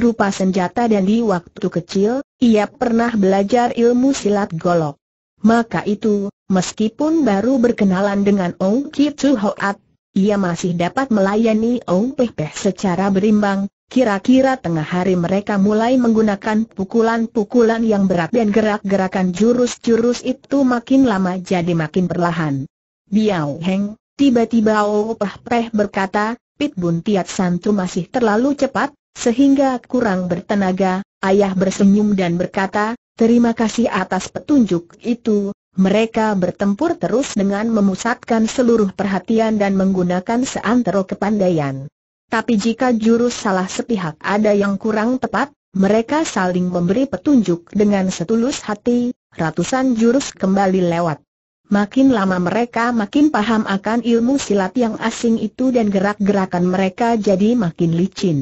rupa senjata dan di waktu kecil, ia pernah belajar ilmu silat golok. Maka itu, meskipun baru berkenalan dengan Ong Kitsu Hoat, ia masih dapat melayani Ong Peh secara berimbang. Kira-kira tengah hari mereka mulai menggunakan pukulan-pukulan yang berat dan gerak-gerakan jurus-jurus itu makin lama jadi makin perlahan. Biao Heng, tiba-tiba Ong Peh berkata, Pit Bun Tiat Santu masih terlalu cepat, sehingga kurang bertenaga, ayah bersenyum dan berkata, terima kasih atas petunjuk itu, mereka bertempur terus dengan memusatkan seluruh perhatian dan menggunakan seantero kepandaian. Tapi jika jurus salah sepihak ada yang kurang tepat, mereka saling memberi petunjuk dengan setulus hati, ratusan jurus kembali lewat. Makin lama mereka makin paham akan ilmu silat yang asing itu dan gerak-gerakan mereka jadi makin licin.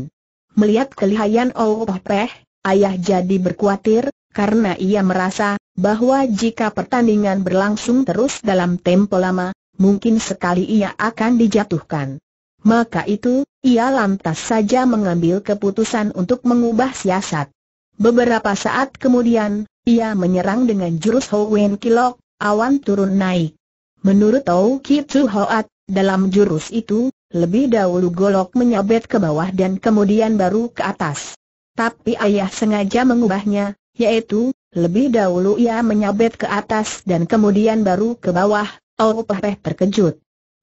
Melihat kelihayan Oh Peh, ayah jadi berkuatir, karena ia merasa bahwa jika pertandingan berlangsung terus dalam tempo lama, mungkin sekali ia akan dijatuhkan. Maka itu, ia lantas saja mengambil keputusan untuk mengubah siasat. Beberapa saat kemudian, ia menyerang dengan jurus Ho Wen Kilok, awan turun naik. Menurut Tau Ki Hoat, dalam jurus itu, lebih dahulu golok menyabet ke bawah dan kemudian baru ke atas. Tapi ayah sengaja mengubahnya, yaitu, lebih dahulu ia menyabet ke atas dan kemudian baru ke bawah, Oh Peh terkejut.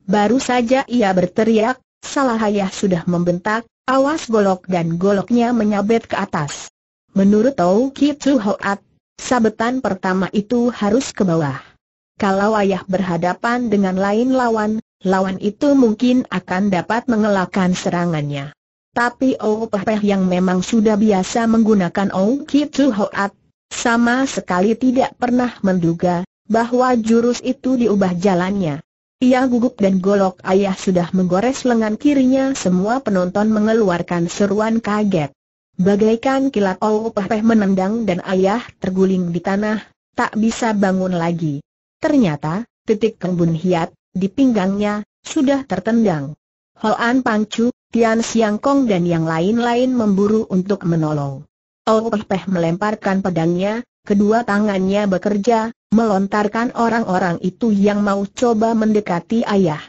Baru saja ia berteriak, salah ayah sudah membentak, awas golok dan goloknya menyabet ke atas. Menurut Tau Ki Hoat, Sabetan pertama itu harus ke bawah. Kalau ayah berhadapan dengan lain lawan, lawan itu mungkin akan dapat mengelakkan serangannya. Tapi Oh Peh yang memang sudah biasa menggunakan Oh Kitu Hoat, sama sekali tidak pernah menduga bahwa jurus itu diubah jalannya. Ia gugup dan golok ayah sudah menggores lengan kirinya semua penonton mengeluarkan seruan kaget. Bagaikan kilat Olopeh menendang dan ayah terguling di tanah, tak bisa bangun lagi. Ternyata, titik kembun hiat, di pinggangnya, sudah tertendang. Hoan Pangcu, Tian Kong dan yang lain-lain memburu untuk menolong. Olopeh melemparkan pedangnya, kedua tangannya bekerja, melontarkan orang-orang itu yang mau coba mendekati ayah.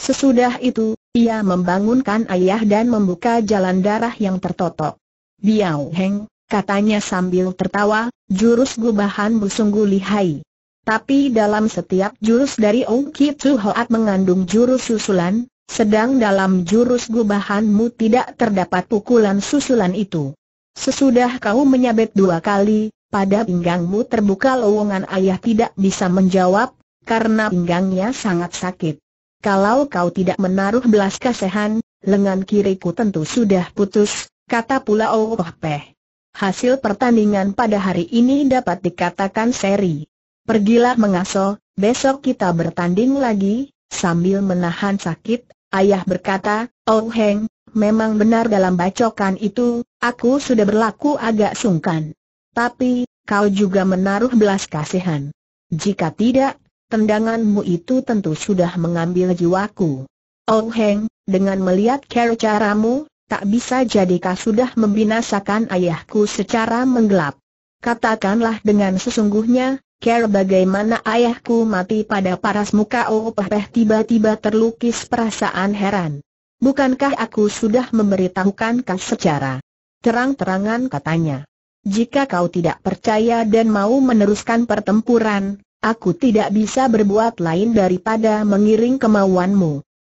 Sesudah itu, ia membangunkan ayah dan membuka jalan darah yang tertotok. Biao Heng, katanya sambil tertawa, jurus gubahan sungguh lihai. Tapi dalam setiap jurus dari Ong Kitsu Hoat mengandung jurus susulan, sedang dalam jurus gubahanmu tidak terdapat pukulan susulan itu. Sesudah kau menyabet dua kali, pada pinggangmu terbuka lowongan ayah tidak bisa menjawab, karena pinggangnya sangat sakit. Kalau kau tidak menaruh belas kasihan, lengan kiriku tentu sudah putus, kata pula Oh Peh. Hasil pertandingan pada hari ini dapat dikatakan seri. Pergilah mengaso, besok kita bertanding lagi, sambil menahan sakit, ayah berkata, Oh Heng, memang benar dalam bacokan itu, aku sudah berlaku agak sungkan. Tapi, kau juga menaruh belas kasihan. Jika tidak, tendanganmu itu tentu sudah mengambil jiwaku. Oh Heng, dengan melihat cara caramu, tak bisa jadikah sudah membinasakan ayahku secara menggelap. Katakanlah dengan sesungguhnya, Care bagaimana ayahku mati pada paras muka Opeh tiba-tiba terlukis perasaan heran. Bukankah aku sudah memberitahukan kau secara terang-terangan katanya. Jika kau tidak percaya dan mau meneruskan pertempuran, aku tidak bisa berbuat lain daripada mengiring kemauanmu.